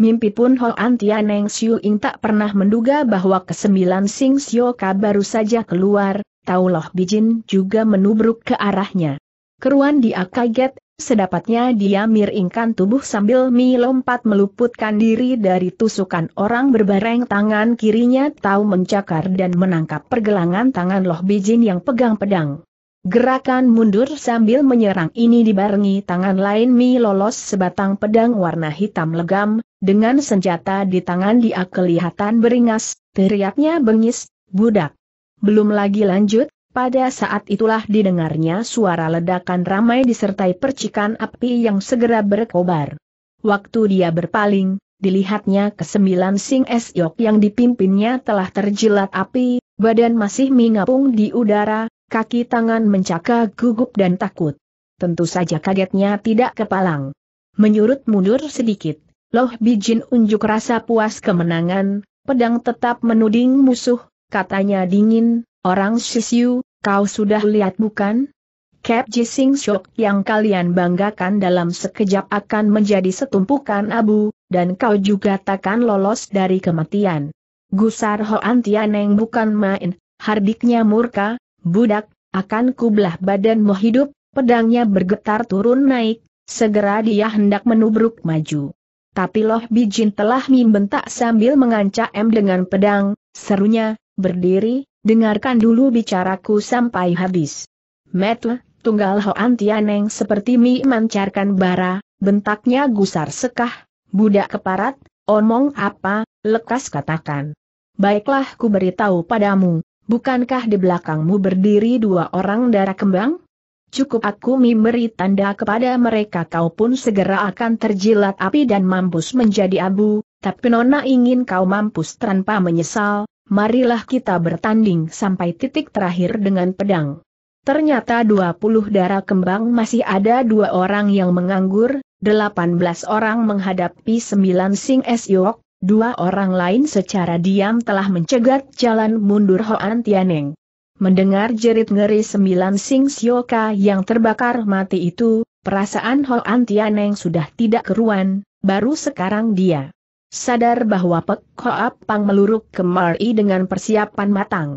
Mimpi pun Ho Antianeng Siu Ing tak pernah menduga bahwa kesembilan Sing Ka baru saja keluar, Tauloh Bijin juga menubruk ke arahnya. Keruan dia kaget, sedapatnya dia miringkan tubuh sambil mi lompat meluputkan diri dari tusukan orang berbareng tangan kirinya tahu mencakar dan menangkap pergelangan tangan Loh Bijin yang pegang pedang. Gerakan mundur sambil menyerang ini dibarengi tangan lain Mi lolos sebatang pedang warna hitam legam, dengan senjata di tangan dia kelihatan beringas, teriaknya bengis, budak. Belum lagi lanjut, pada saat itulah didengarnya suara ledakan ramai disertai percikan api yang segera berkobar. Waktu dia berpaling, dilihatnya kesembilan sing esyok yang dipimpinnya telah terjilat api, badan masih mengapung di udara, kaki tangan mencaka gugup dan takut. Tentu saja kagetnya tidak kepalang. Menyurut mundur sedikit, Loh Bijin unjuk rasa puas kemenangan, pedang tetap menuding musuh, katanya dingin, orang Sisiu, kau sudah lihat bukan? Cap Jising Shok yang kalian banggakan dalam sekejap akan menjadi setumpukan abu, dan kau juga takkan lolos dari kematian. Gusar Hoan Tianeng bukan main, hardiknya murka, budak, akan kublah badanmu hidup, pedangnya bergetar turun naik, segera dia hendak menubruk maju. Tapi Loh Bijin telah membentak sambil mengancam dengan pedang, serunya, berdiri, dengarkan dulu bicaraku sampai habis. Metu, tunggal Hoan Tianeng seperti mi mancarkan bara, bentaknya gusar sekah, budak keparat, omong apa, lekas katakan. Baiklah ku beritahu padamu, bukankah di belakangmu berdiri dua orang darah kembang? Cukup aku memberi tanda kepada mereka kau pun segera akan terjilat api dan mampus menjadi abu, tapi Nona ingin kau mampus tanpa menyesal, marilah kita bertanding sampai titik terakhir dengan pedang. Ternyata 20 darah kembang masih ada dua orang yang menganggur, 18 orang menghadapi 9 sing esyok, dua orang lain secara diam telah mencegat jalan mundur Hoan Tianeng. Mendengar jerit ngeri sembilan sing sioka yang terbakar mati itu, perasaan Ho An Tianeng sudah tidak keruan, baru sekarang dia sadar bahwa Pek Ho Pang meluruk ke Mari dengan persiapan matang.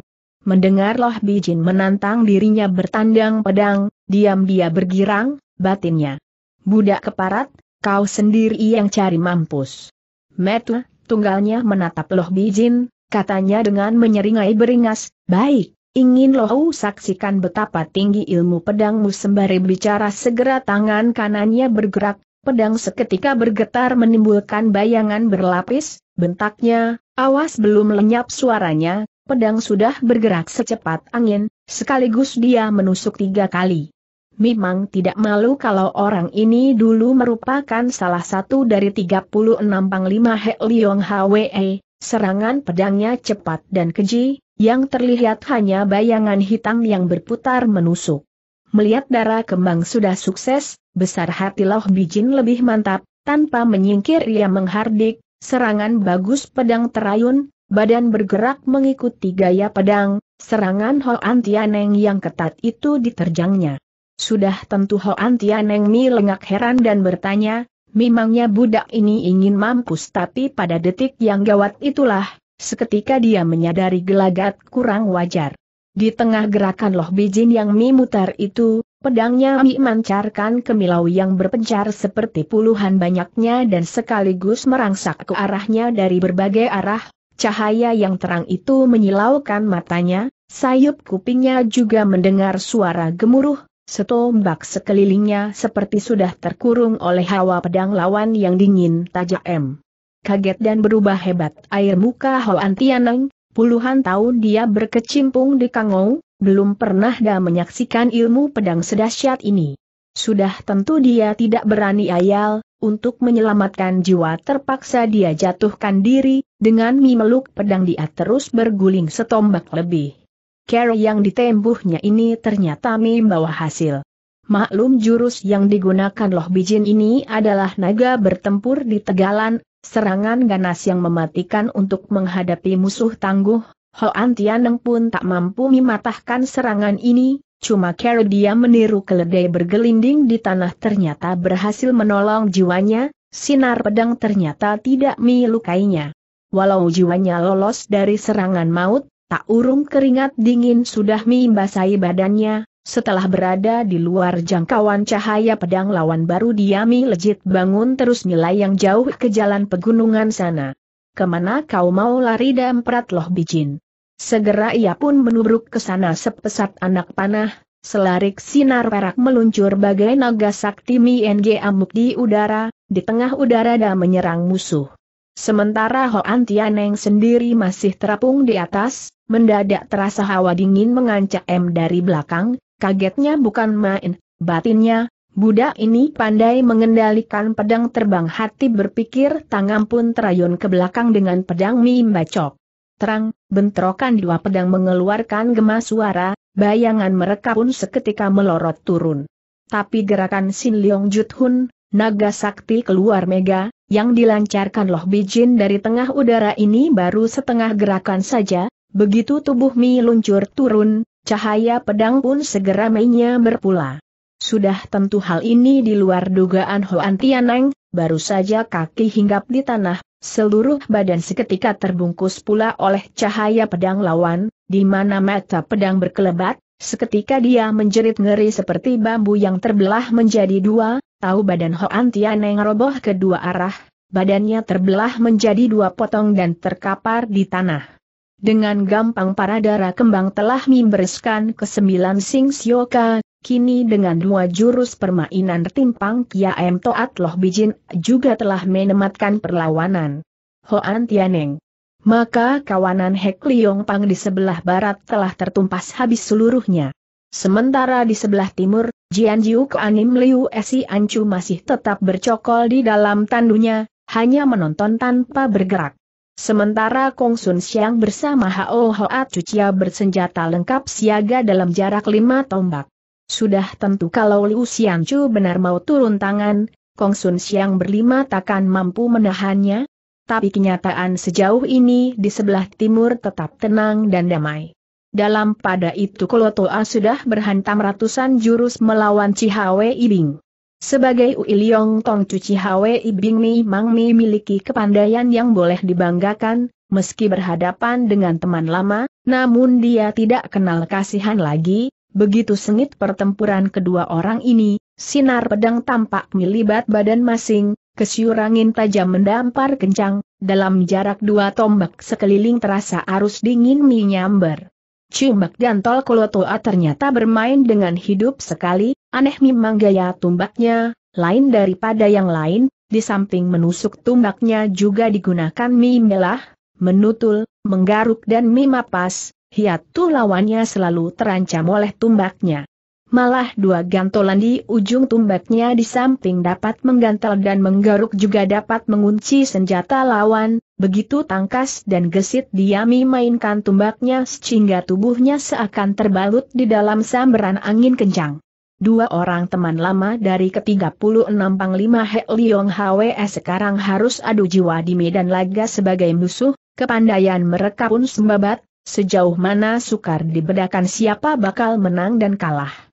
Mendengar Loh Bijin menantang dirinya bertandang pedang, diam dia bergirang, batinnya. Budak keparat, kau sendiri yang cari mampus. Metu, tunggalnya menatap Loh Bijin, katanya dengan menyeringai beringas, baik, Ingin lohu saksikan betapa tinggi ilmu pedangmu sembari bicara segera tangan kanannya bergerak, pedang seketika bergetar menimbulkan bayangan berlapis, bentaknya, awas belum lenyap suaranya, pedang sudah bergerak secepat angin, sekaligus dia menusuk tiga kali. Memang tidak malu kalau orang ini dulu merupakan salah satu dari 36 Panglima He Liong Hwe, serangan pedangnya cepat dan keji, yang terlihat hanya bayangan hitam yang berputar menusuk. Melihat darah kembang sudah sukses, besar hati Loh Bijin lebih mantap, tanpa menyingkir ia menghardik, serangan bagus pedang terayun, badan bergerak mengikuti gaya pedang, serangan Ho Antianeng yang ketat itu diterjangnya. Sudah tentu Ho Antianeng Mi lengak heran dan bertanya, memangnya budak ini ingin mampus tapi pada detik yang gawat itulah, Seketika dia menyadari gelagat kurang wajar. Di tengah gerakan loh bijin yang memutar itu, pedangnya memancarkan kemilau yang berpencar seperti puluhan banyaknya dan sekaligus merangsak ke arahnya dari berbagai arah, cahaya yang terang itu menyilaukan matanya, sayup kupingnya juga mendengar suara gemuruh, setombak sekelilingnya seperti sudah terkurung oleh hawa pedang lawan yang dingin tajam kaget dan berubah hebat air muka Hoan Tianeng, puluhan tahun dia berkecimpung di Kangou, belum pernah dia menyaksikan ilmu pedang sedahsyat ini. Sudah tentu dia tidak berani ayal, untuk menyelamatkan jiwa terpaksa dia jatuhkan diri, dengan memeluk pedang dia terus berguling setombak lebih. Cara yang ditembuhnya ini ternyata membawa hasil. Maklum jurus yang digunakan loh bijin ini adalah naga bertempur di tegalan, Serangan ganas yang mematikan untuk menghadapi musuh tangguh, Hoan Tianeng pun tak mampu mematahkan serangan ini, cuma kera dia meniru keledai bergelinding di tanah ternyata berhasil menolong jiwanya, sinar pedang ternyata tidak melukainya. Walau jiwanya lolos dari serangan maut, tak urung keringat dingin sudah membasahi badannya, setelah berada di luar jangkauan cahaya pedang lawan baru diami lejit bangun terus nilai yang jauh ke jalan pegunungan sana. Kemana kau mau lari damprat loh bijin? Segera ia pun menubruk ke sana sepesat anak panah, selarik sinar perak meluncur bagai naga sakti mieng amuk di udara, di tengah udara dan menyerang musuh. Sementara Hoan Tianeng sendiri masih terapung di atas, mendadak terasa hawa dingin mengancam M dari belakang, Kagetnya bukan main, batinnya, budak ini pandai mengendalikan pedang terbang hati berpikir tangan pun terayun ke belakang dengan pedang bacok. Terang, bentrokan dua pedang mengeluarkan gema suara, bayangan mereka pun seketika melorot turun. Tapi gerakan Sin Leong Jut Hun, naga sakti keluar mega, yang dilancarkan Loh Bijin dari tengah udara ini baru setengah gerakan saja, begitu tubuh Mi luncur turun, Cahaya pedang pun segera mainnya berpula. Sudah tentu hal ini di luar dugaan Hoan Tianeng, baru saja kaki hinggap di tanah, seluruh badan seketika terbungkus pula oleh cahaya pedang lawan, di mana mata pedang berkelebat, seketika dia menjerit ngeri seperti bambu yang terbelah menjadi dua, tahu badan Hoan Tianeng roboh ke dua arah, badannya terbelah menjadi dua potong dan terkapar di tanah. Dengan gampang para darah kembang telah membereskan ke sembilan Sing Sioka, kini dengan dua jurus permainan timpang M. Toat Loh Bijin juga telah menematkan perlawanan. Hoan Tianeng. Maka kawanan Hek Liong Pang di sebelah barat telah tertumpas habis seluruhnya. Sementara di sebelah timur, Jian Jiu Anim Liu Esi Ancu masih tetap bercokol di dalam tandunya, hanya menonton tanpa bergerak. Sementara Kong Sun Xiang bersama Hao Hoat Cucia bersenjata lengkap siaga dalam jarak lima tombak. Sudah tentu kalau Liu Chu benar mau turun tangan, Kong Sun Xiang berlima takkan mampu menahannya, tapi kenyataan sejauh ini di sebelah timur tetap tenang dan damai. Dalam pada itu Kolotoa sudah berhantam ratusan jurus melawan Cihawe Ibing. Sebagai Uiliong Tong Cuci Hwe Bing Mi Mang Mi miliki kepandaian yang boleh dibanggakan, meski berhadapan dengan teman lama, namun dia tidak kenal kasihan lagi, begitu sengit pertempuran kedua orang ini, sinar pedang tampak melibat badan masing, kesiur tajam mendampar kencang, dalam jarak dua tombak sekeliling terasa arus dingin menyambar. Cumbak dan Tol Kolotoa ternyata bermain dengan hidup sekali, aneh memang gaya tumbaknya, lain daripada yang lain, di samping menusuk tumbaknya juga digunakan mimelah, menutul, menggaruk dan mimapas, hiatu lawannya selalu terancam oleh tumbaknya malah dua gantolan di ujung tumbaknya di samping dapat menggantel dan menggaruk juga dapat mengunci senjata lawan, begitu tangkas dan gesit dia mainkan tumbaknya sehingga tubuhnya seakan terbalut di dalam samberan angin kencang. Dua orang teman lama dari ke-36 Panglima He Liong Hwe sekarang harus adu jiwa di medan laga sebagai musuh, kepandaian mereka pun sembabat, sejauh mana sukar dibedakan siapa bakal menang dan kalah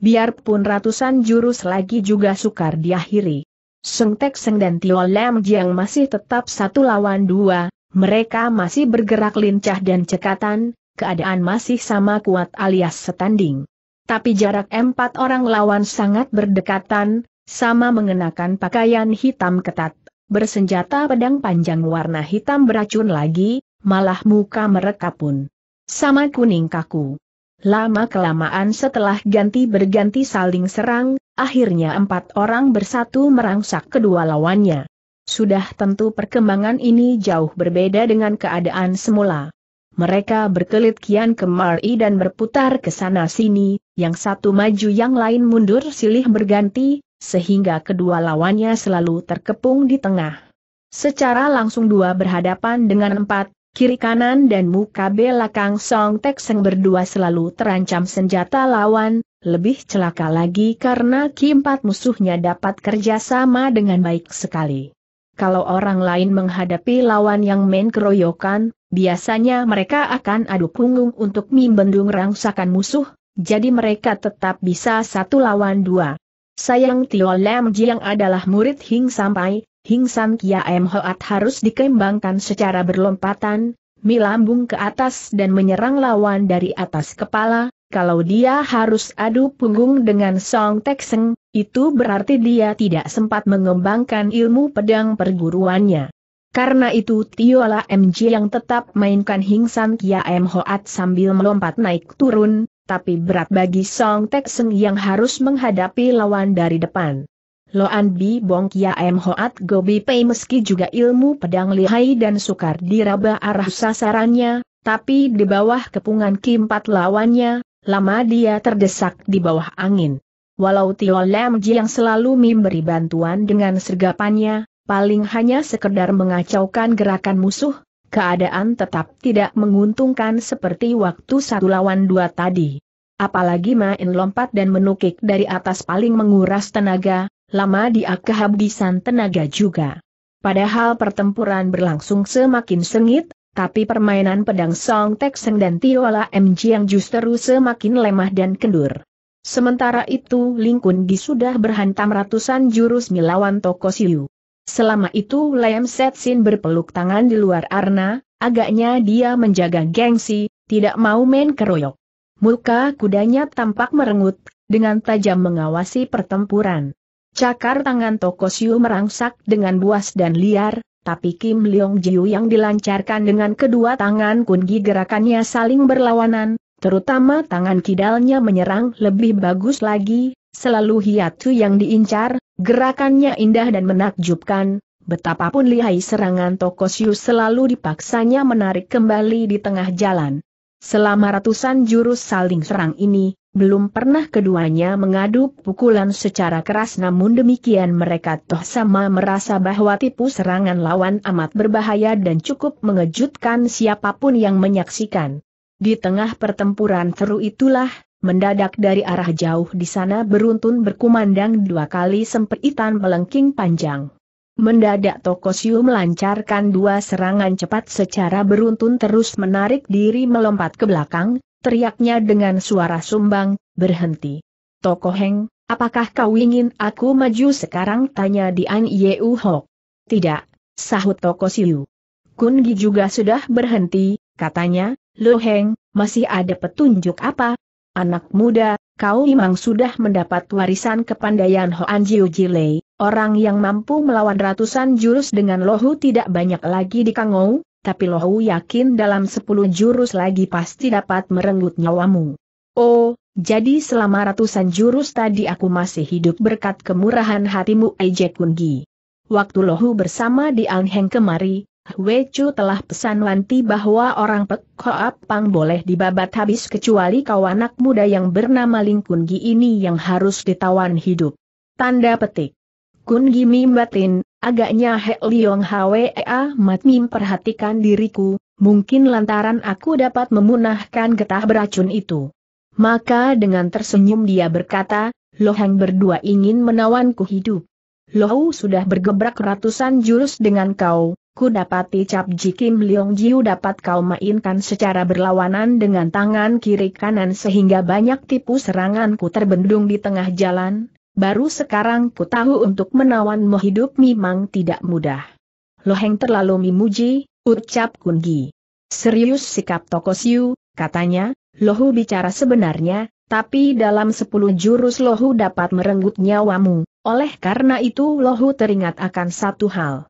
biarpun ratusan jurus lagi juga sukar diakhiri. Seng Tek Seng dan Tio Lam Jiang masih tetap satu lawan dua, mereka masih bergerak lincah dan cekatan, keadaan masih sama kuat alias setanding. Tapi jarak empat orang lawan sangat berdekatan, sama mengenakan pakaian hitam ketat, bersenjata pedang panjang warna hitam beracun lagi, malah muka mereka pun sama kuning kaku. Lama-kelamaan setelah ganti berganti saling serang, akhirnya empat orang bersatu merangsak kedua lawannya. Sudah tentu perkembangan ini jauh berbeda dengan keadaan semula. Mereka berkelit kian kemari dan berputar ke sana-sini, yang satu maju yang lain mundur silih berganti, sehingga kedua lawannya selalu terkepung di tengah. Secara langsung dua berhadapan dengan empat, Kiri kanan dan muka belakang Song Tek Seng berdua selalu terancam senjata lawan, lebih celaka lagi karena keempat musuhnya dapat kerjasama dengan baik sekali. Kalau orang lain menghadapi lawan yang main keroyokan, biasanya mereka akan adu punggung untuk membendung rangsakan musuh, jadi mereka tetap bisa satu lawan dua. Sayang Tio Lam Jiang adalah murid Hing Sampai, Hingsan M. Hoat harus dikembangkan secara berlompatan, melambung ke atas dan menyerang lawan dari atas kepala, kalau dia harus adu punggung dengan Song Tek Seng, itu berarti dia tidak sempat mengembangkan ilmu pedang perguruannya. Karena itu Tiola MJ yang tetap mainkan Hingsan M. Hoat sambil melompat naik turun, tapi berat bagi Song Tek Seng yang harus menghadapi lawan dari depan. Loan Bi Bong Kia M Hoat Gobi Pei meski juga ilmu pedang lihai dan sukar diraba arah sasarannya, tapi di bawah kepungan kimpat lawannya, lama dia terdesak di bawah angin. Walau Tio Lam Ji yang selalu memberi bantuan dengan sergapannya, paling hanya sekedar mengacaukan gerakan musuh, keadaan tetap tidak menguntungkan seperti waktu satu lawan dua tadi apalagi main lompat dan menukik dari atas paling menguras tenaga, lama dia kehabisan tenaga juga. Padahal pertempuran berlangsung semakin sengit, tapi permainan pedang Song Tek Seng dan Tiola MG yang justru semakin lemah dan kendur. Sementara itu Ling Kun Gi sudah berhantam ratusan jurus melawan Toko Siu. Selama itu Lam Sin berpeluk tangan di luar arna, agaknya dia menjaga gengsi, tidak mau main keroyok. Muka kudanya tampak merengut, dengan tajam mengawasi pertempuran. Cakar tangan Toko Siu merangsak dengan buas dan liar, tapi Kim Leong Jiu yang dilancarkan dengan kedua tangan kungi gerakannya saling berlawanan, terutama tangan kidalnya menyerang lebih bagus lagi, selalu hiatu yang diincar, gerakannya indah dan menakjubkan, betapapun lihai serangan Toko Siu selalu dipaksanya menarik kembali di tengah jalan. Selama ratusan jurus saling serang ini, belum pernah keduanya mengadu pukulan secara keras namun demikian mereka toh sama merasa bahwa tipu serangan lawan amat berbahaya dan cukup mengejutkan siapapun yang menyaksikan. Di tengah pertempuran teru itulah, mendadak dari arah jauh di sana beruntun berkumandang dua kali sempitan melengking panjang. Mendadak Tokosyu melancarkan dua serangan cepat secara beruntun terus menarik diri melompat ke belakang, teriaknya dengan suara sumbang, berhenti. Tokoheng, apakah kau ingin aku maju sekarang? Tanya Dian Yeu Hok. Tidak, sahut Toko Siu. Kun Gi juga sudah berhenti, katanya, Lo Heng, masih ada petunjuk apa? Anak muda, kau memang sudah mendapat warisan kepandaian Hoan Jiu Jilei, orang yang mampu melawan ratusan jurus dengan lohu tidak banyak lagi di Kangou, tapi Lohu yakin dalam sepuluh jurus lagi pasti dapat merenggut nyawamu. Oh, jadi selama ratusan jurus tadi aku masih hidup berkat kemurahan hatimu Ejek Kungi. Waktu Lohu bersama di Angheng kemari, Chu telah pesan Wanti bahwa orang Pek Pang boleh dibabat habis kecuali kau anak muda yang bernama Ling Kungi ini yang harus ditawan hidup. Tanda petik. Kungi mimbatin, Agaknya He Liong Hwa Mat memperhatikan diriku, mungkin lantaran aku dapat memunahkan getah beracun itu. Maka dengan tersenyum dia berkata, Lohang berdua ingin menawanku hidup. Lohu sudah bergebrak ratusan jurus dengan kau, ku dapati cap jikim Liong Jiu dapat kau mainkan secara berlawanan dengan tangan kiri kanan sehingga banyak tipu seranganku terbendung di tengah jalan, Baru sekarang ku tahu untuk menawanmu hidup memang tidak mudah. Loheng terlalu memuji, ucap Kungi. Serius sikap Toko Siu, katanya, Lohu bicara sebenarnya, tapi dalam sepuluh jurus Lohu dapat merenggut nyawamu, oleh karena itu Lohu teringat akan satu hal.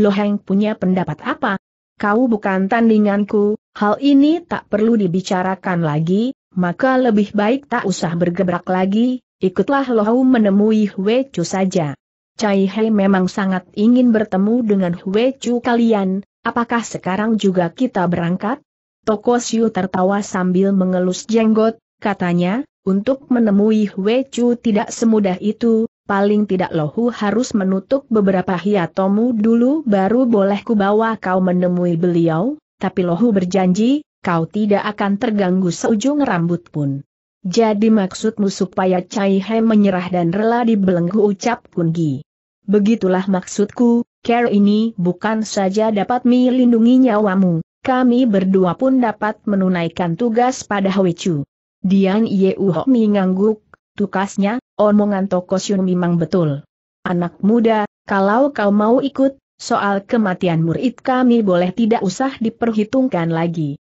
Loheng punya pendapat apa? Kau bukan tandinganku, hal ini tak perlu dibicarakan lagi, maka lebih baik tak usah bergebrak lagi, ikutlah Lohau menemui Hwe Chu saja. Cai Hei memang sangat ingin bertemu dengan Hwe Chu kalian, apakah sekarang juga kita berangkat? Toko Siu tertawa sambil mengelus jenggot, katanya, untuk menemui Hwe Chu tidak semudah itu, paling tidak Lohu harus menutup beberapa hiatomu dulu baru boleh kubawa kau menemui beliau, tapi Lohu berjanji, kau tidak akan terganggu seujung rambut pun. Jadi maksudmu supaya Cai He menyerah dan rela dibelenggu ucap Kun Kungi. Begitulah maksudku, care ini bukan saja dapat melindungi nyawamu, kami berdua pun dapat menunaikan tugas pada Huichu. Dian Ye Uho mengangguk, tukasnya, omongan Toko Shun memang betul. Anak muda, kalau kau mau ikut, soal kematian murid kami boleh tidak usah diperhitungkan lagi.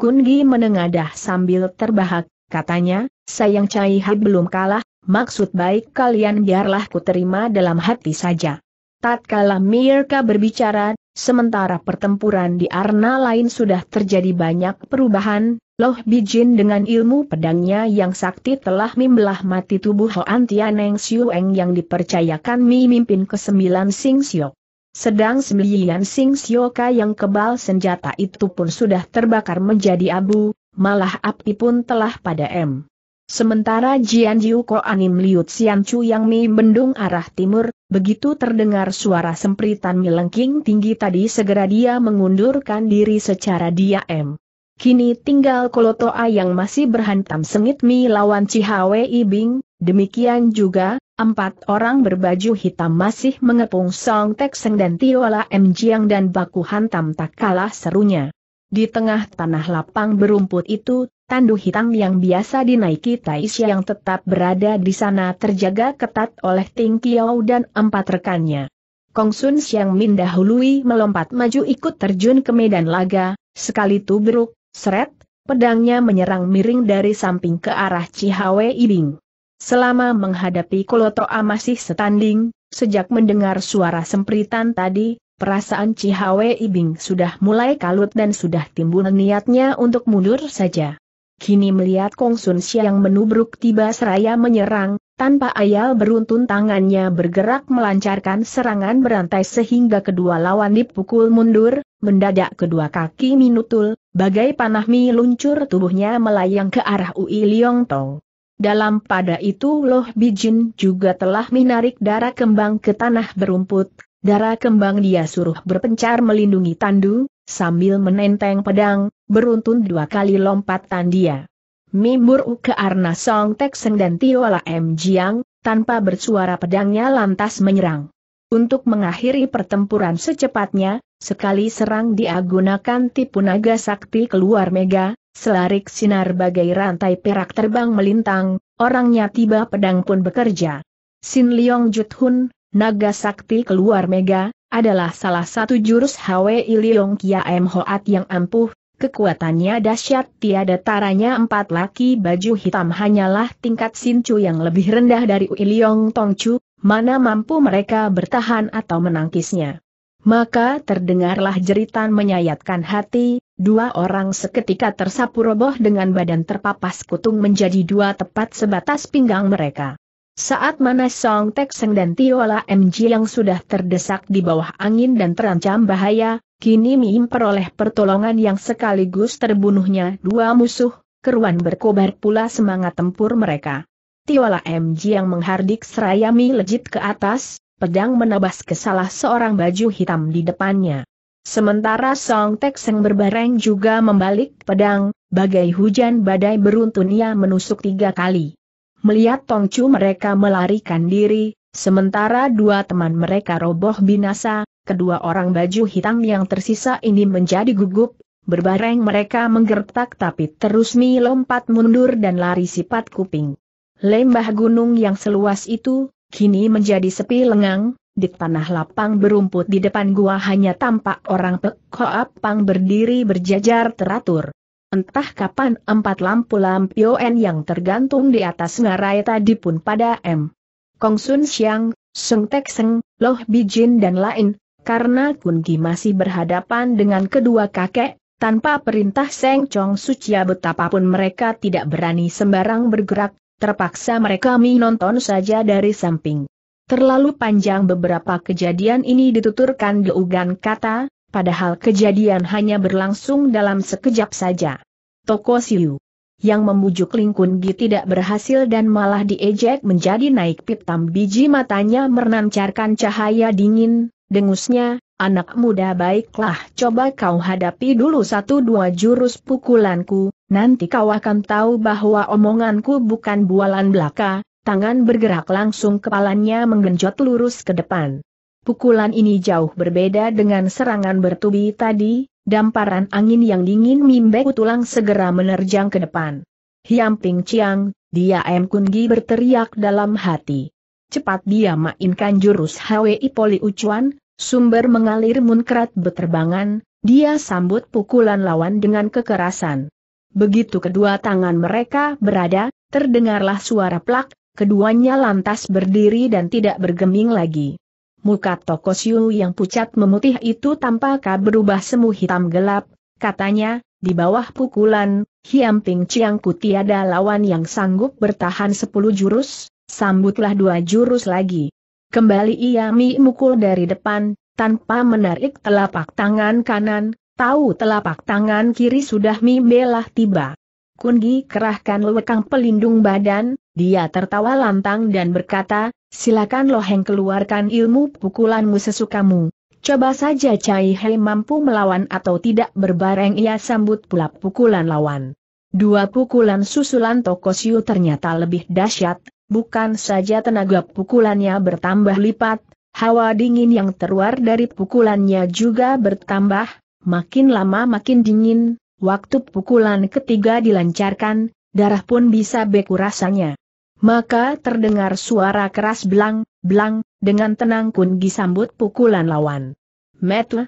Kun Kungi menengadah sambil terbahak, katanya, sayang Cai Hai belum kalah, maksud baik kalian biarlah ku terima dalam hati saja. Tatkala Mirka berbicara, sementara pertempuran di arna lain sudah terjadi banyak perubahan, Loh Bijin dengan ilmu pedangnya yang sakti telah membelah mati tubuh Hoan Tianeng Siueng yang dipercayakan mimpin ke-9 Sing Siok. Sedang sembilan Sing Sioka yang kebal senjata itu pun sudah terbakar menjadi abu, malah api pun telah pada M. Sementara Jian Jiu Ko Anim Liut Sian Chu Yang Mi mendung arah timur, begitu terdengar suara sempritan melengking tinggi tadi segera dia mengundurkan diri secara diam. Kini tinggal Kolotoa yang masih berhantam sengit Mi lawan Cihawe Ibing, demikian juga, empat orang berbaju hitam masih mengepung Song Tek Seng dan Tiola M. Jiang dan baku hantam tak kalah serunya. Di tengah tanah lapang berumput itu, tandu hitam yang biasa dinaiki Taishi yang tetap berada di sana terjaga ketat oleh Ting Kiao dan empat rekannya. Kong Sun Siang Min dahului melompat maju ikut terjun ke medan laga, sekali tubruk, seret, pedangnya menyerang miring dari samping ke arah Cihawe Ibing. Selama menghadapi Kolotoa masih setanding, sejak mendengar suara sempritan tadi, perasaan Cihawe Ibing sudah mulai kalut dan sudah timbul niatnya untuk mundur saja. Kini melihat Kong Sun yang menubruk tiba seraya menyerang, tanpa ayal beruntun tangannya bergerak melancarkan serangan berantai sehingga kedua lawan dipukul mundur, mendadak kedua kaki minutul, bagai panah mi luncur tubuhnya melayang ke arah Ui Liong Tong. Dalam pada itu Loh Bijin juga telah menarik darah kembang ke tanah berumput, Darah kembang dia suruh berpencar melindungi Tandu, sambil menenteng pedang, beruntun dua kali lompatan dia. Mimur ke Arna Song Seng dan Tiola M. Jiang, tanpa bersuara pedangnya lantas menyerang. Untuk mengakhiri pertempuran secepatnya, sekali serang dia gunakan tipu naga sakti keluar mega, selarik sinar bagai rantai perak terbang melintang, orangnya tiba pedang pun bekerja. Sin Leong Hun, Naga Sakti keluar mega, adalah salah satu jurus Hwe Iliong Kia M Hoat yang ampuh, kekuatannya dahsyat tiada taranya empat laki baju hitam hanyalah tingkat Sincu yang lebih rendah dari Iliong Tongcu, mana mampu mereka bertahan atau menangkisnya. Maka terdengarlah jeritan menyayatkan hati, dua orang seketika tersapu roboh dengan badan terpapas kutung menjadi dua tepat sebatas pinggang mereka. Saat mana Song Tek dan Tiola MG yang sudah terdesak di bawah angin dan terancam bahaya, kini Mim peroleh pertolongan yang sekaligus terbunuhnya dua musuh, keruan berkobar pula semangat tempur mereka. Tiola MG yang menghardik seraya Mi legit ke atas, pedang menabas ke salah seorang baju hitam di depannya. Sementara Song Tek Seng berbareng juga membalik pedang, bagai hujan badai beruntun ia menusuk tiga kali. Melihat Tongcu mereka melarikan diri, sementara dua teman mereka roboh binasa, kedua orang baju hitam yang tersisa ini menjadi gugup, berbareng mereka menggertak tapi terus mi lompat mundur dan lari sifat kuping. Lembah gunung yang seluas itu, kini menjadi sepi lengang, di tanah lapang berumput di depan gua hanya tampak orang Pek Koap Pang berdiri berjajar teratur. Entah kapan empat lampu lampion yang tergantung di atas ngarai tadi pun pada M. Kong Sun Siang, Seng Tek Seng, Loh Bijin dan lain, karena Kun Gi masih berhadapan dengan kedua kakek, tanpa perintah Seng Chong Sucia betapapun mereka tidak berani sembarang bergerak, terpaksa mereka menonton saja dari samping. Terlalu panjang beberapa kejadian ini dituturkan ugan kata, padahal kejadian hanya berlangsung dalam sekejap saja. Toko Siu yang membujuk Lingkun Gi tidak berhasil dan malah diejek menjadi naik pitam biji matanya menancarkan cahaya dingin, dengusnya, anak muda baiklah coba kau hadapi dulu satu dua jurus pukulanku, nanti kau akan tahu bahwa omonganku bukan bualan belaka, tangan bergerak langsung kepalanya menggenjot lurus ke depan. Pukulan ini jauh berbeda dengan serangan bertubi tadi, damparan angin yang dingin membeku tulang segera menerjang ke depan. Hiam Ping Chiang, dia M. Kungi berteriak dalam hati. Cepat dia mainkan jurus HWI Poli Ucuan, sumber mengalir munkrat beterbangan, dia sambut pukulan lawan dengan kekerasan. Begitu kedua tangan mereka berada, terdengarlah suara plak, keduanya lantas berdiri dan tidak bergeming lagi. Muka toko siu yang pucat memutih itu tampak berubah semu hitam gelap, katanya, di bawah pukulan, Hiam Ping Chiangku tiada lawan yang sanggup bertahan sepuluh jurus, sambutlah dua jurus lagi. Kembali ia mi mukul dari depan, tanpa menarik telapak tangan kanan, tahu telapak tangan kiri sudah mi belah tiba. Kungi kerahkan lekang pelindung badan, dia tertawa lantang dan berkata, Silakan Loheng keluarkan ilmu pukulanmu sesukamu. Coba saja Cai Hei mampu melawan atau tidak berbareng ia sambut pula pukulan lawan. Dua pukulan susulan Toko Siu ternyata lebih dahsyat, bukan saja tenaga pukulannya bertambah lipat, hawa dingin yang terluar dari pukulannya juga bertambah, makin lama makin dingin, waktu pukulan ketiga dilancarkan, darah pun bisa beku rasanya. Maka terdengar suara keras belang, belang, dengan tenang Kun Gi sambut pukulan lawan. Metle,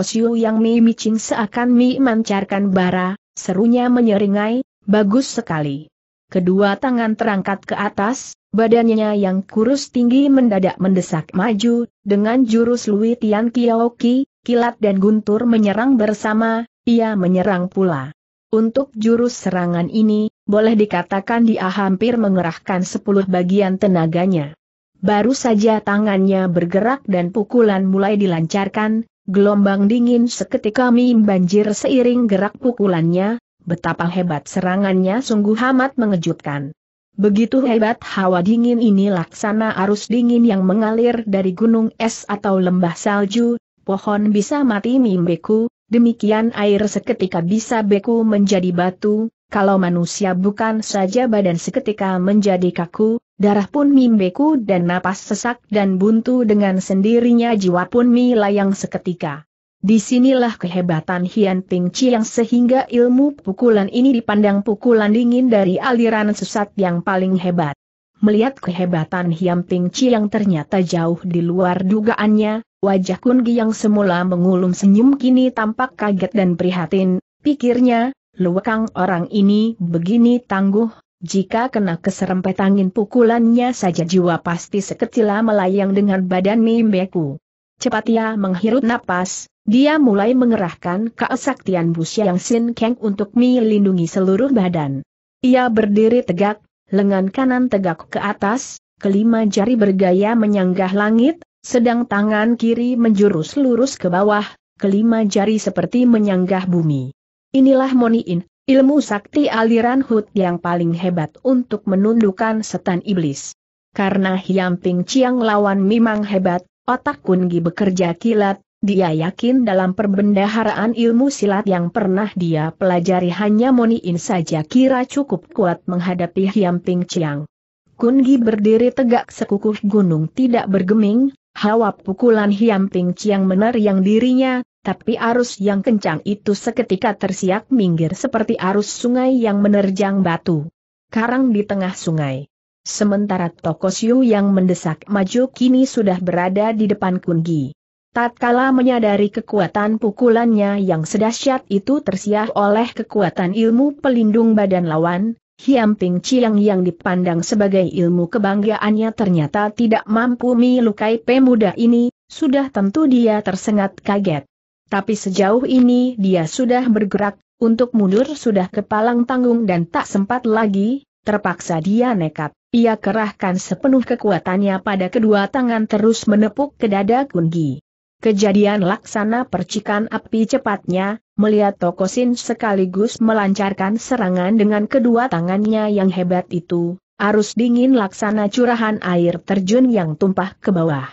siu yang Mi Micing seakan Mi mancarkan bara, serunya menyeringai, bagus sekali. Kedua tangan terangkat ke atas, badannya yang kurus tinggi mendadak mendesak maju, dengan jurus Lui Tian Kiaoki, kilat dan guntur menyerang bersama, ia menyerang pula. Untuk jurus serangan ini, boleh dikatakan dia hampir mengerahkan sepuluh bagian tenaganya. Baru saja tangannya bergerak dan pukulan mulai dilancarkan, gelombang dingin seketika banjir seiring gerak pukulannya, betapa hebat serangannya sungguh amat mengejutkan. Begitu hebat hawa dingin ini laksana arus dingin yang mengalir dari gunung es atau lembah salju, pohon bisa mati mimbeku, demikian air seketika bisa beku menjadi batu, kalau manusia bukan saja badan seketika menjadi kaku, darah pun mimbeku dan napas sesak dan buntu dengan sendirinya jiwa pun milayang seketika. Disinilah kehebatan Hian Ping yang sehingga ilmu pukulan ini dipandang pukulan dingin dari aliran sesat yang paling hebat. Melihat kehebatan Hian Ping yang ternyata jauh di luar dugaannya, wajah Kun Gi yang semula mengulum senyum kini tampak kaget dan prihatin, pikirnya, luwekang orang ini begini tangguh, jika kena keserempet angin pukulannya saja jiwa pasti sekecil melayang dengan badan mimbeku. Cepat ia menghirup napas, dia mulai mengerahkan keesaktian Busya yang Sin keng untuk melindungi seluruh badan. Ia berdiri tegak, lengan kanan tegak ke atas, kelima jari bergaya menyanggah langit, sedang tangan kiri menjurus lurus ke bawah, kelima jari seperti menyanggah bumi. Inilah Moniin, ilmu sakti aliran Hut yang paling hebat untuk menundukkan setan iblis. Karena Hyamping Chiang lawan memang hebat, otak Kungi bekerja kilat, dia yakin dalam perbendaharaan ilmu silat yang pernah dia pelajari hanya Moniin saja kira cukup kuat menghadapi Hyamping Chiang. Kungi berdiri tegak sekukuh gunung tidak bergeming, hawa pukulan Hyamping Chiang menerjang dirinya, tapi arus yang kencang itu seketika tersiak minggir seperti arus sungai yang menerjang batu. Karang di tengah sungai. Sementara Tokosyu yang mendesak maju kini sudah berada di depan Kungi. Tatkala menyadari kekuatan pukulannya yang sedahsyat itu tersiah oleh kekuatan ilmu pelindung badan lawan, Ping Chiang yang dipandang sebagai ilmu kebanggaannya ternyata tidak mampu melukai pemuda ini, sudah tentu dia tersengat kaget tapi sejauh ini dia sudah bergerak, untuk mundur sudah kepalang tanggung dan tak sempat lagi, terpaksa dia nekat. Ia kerahkan sepenuh kekuatannya pada kedua tangan terus menepuk ke dada Kunggi. Kejadian laksana percikan api cepatnya, melihat Tokosin sekaligus melancarkan serangan dengan kedua tangannya yang hebat itu, arus dingin laksana curahan air terjun yang tumpah ke bawah.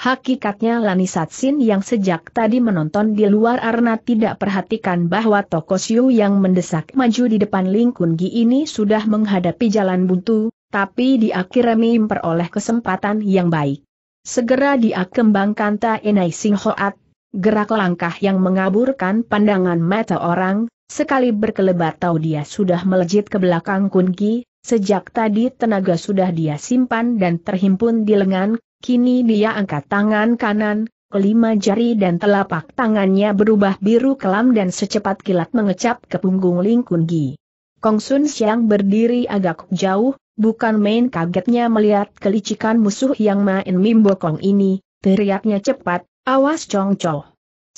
Hakikatnya Satsin yang sejak tadi menonton di luar arena tidak perhatikan bahwa Toko Siu yang mendesak maju di depan Ling Kun Gi ini sudah menghadapi jalan buntu, tapi di akhirnya memperoleh kesempatan yang baik. Segera dia kembangkan Ta Enai Sing Hoat, gerak langkah yang mengaburkan pandangan mata orang, sekali berkelebat tahu dia sudah melejit ke belakang Kun Gi, Sejak tadi tenaga sudah dia simpan dan terhimpun di lengan, Kini dia angkat tangan kanan, kelima jari dan telapak tangannya berubah biru kelam dan secepat kilat mengecap ke punggung Ling Kun Kong Sun Siang berdiri agak jauh, bukan main kagetnya melihat kelicikan musuh yang main mimbo Kong ini, teriaknya cepat, awas Chong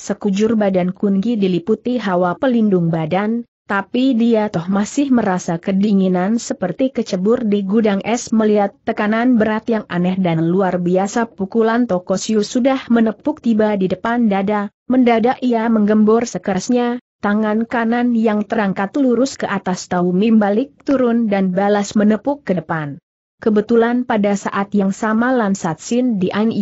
Sekujur badan Kun Gi diliputi hawa pelindung badan, tapi dia toh masih merasa kedinginan seperti kecebur di gudang es melihat tekanan berat yang aneh dan luar biasa pukulan Tokosyu sudah menepuk tiba di depan dada, mendadak ia menggembor sekerasnya, tangan kanan yang terangkat lurus ke atas tahu balik turun dan balas menepuk ke depan. Kebetulan pada saat yang sama Lansat Sin di An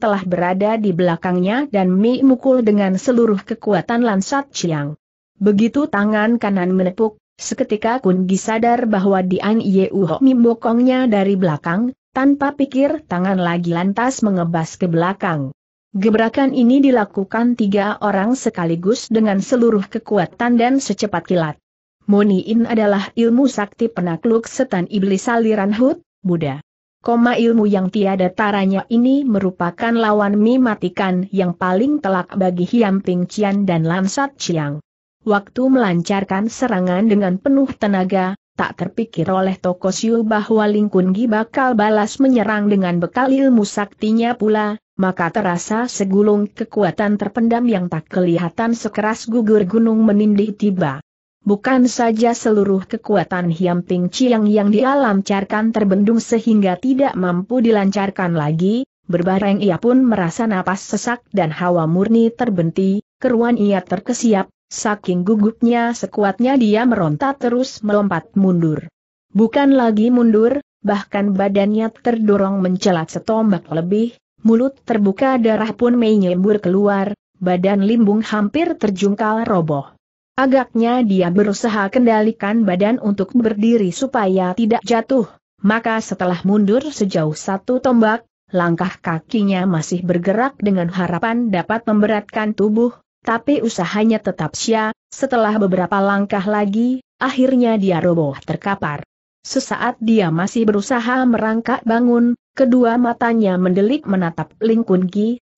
telah berada di belakangnya dan Mi mukul dengan seluruh kekuatan Lansat Chiang. Begitu tangan kanan menepuk, seketika Kun Gi sadar bahwa Dian Yeu membokongnya dari belakang, tanpa pikir tangan lagi lantas mengebas ke belakang. Gebrakan ini dilakukan tiga orang sekaligus dengan seluruh kekuatan dan secepat kilat. Moniin adalah ilmu sakti penakluk setan iblis aliran Hut, Buddha. Koma ilmu yang tiada taranya ini merupakan lawan mimatikan yang paling telak bagi Hiam Ping dan Lansat Chiang. Waktu melancarkan serangan dengan penuh tenaga, tak terpikir oleh Siu bahwa Lingkun bakal balas menyerang dengan bekal ilmu saktinya pula, maka terasa segulung kekuatan terpendam yang tak kelihatan sekeras gugur gunung menindih tiba. Bukan saja seluruh kekuatan Hiam Ping Chiang yang dialamcarkan terbendung sehingga tidak mampu dilancarkan lagi, berbareng ia pun merasa napas sesak dan hawa murni terbenti, keruan ia terkesiap, Saking gugupnya sekuatnya dia meronta terus melompat mundur. Bukan lagi mundur, bahkan badannya terdorong mencelat setombak lebih, mulut terbuka darah pun menyembur keluar, badan limbung hampir terjungkal roboh. Agaknya dia berusaha kendalikan badan untuk berdiri supaya tidak jatuh, maka setelah mundur sejauh satu tombak, langkah kakinya masih bergerak dengan harapan dapat memberatkan tubuh, tapi usahanya tetap sia, setelah beberapa langkah lagi, akhirnya dia roboh terkapar. Sesaat dia masih berusaha merangkak bangun, kedua matanya mendelik menatap Ling Kun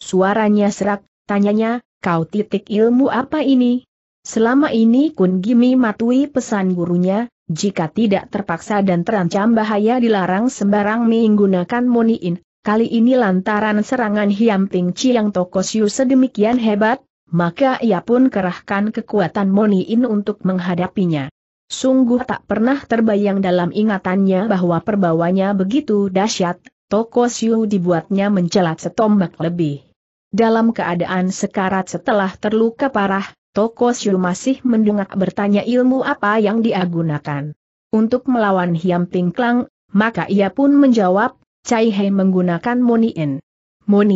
suaranya serak, tanyanya, kau titik ilmu apa ini? Selama ini Kun mematuhi pesan gurunya, jika tidak terpaksa dan terancam bahaya dilarang sembarang menggunakan moniin, kali ini lantaran serangan Hiam Ping Chiang Tokosyu sedemikian hebat, maka ia pun kerahkan kekuatan Moni In untuk menghadapinya. Sungguh tak pernah terbayang dalam ingatannya bahwa perbawanya begitu dahsyat, Toko Siu dibuatnya mencelat setombak lebih. Dalam keadaan sekarat setelah terluka parah, Toko Siu masih mendungak bertanya ilmu apa yang diagunakan. Untuk melawan Hiam Pingklang, maka ia pun menjawab, Cai Hei menggunakan Moni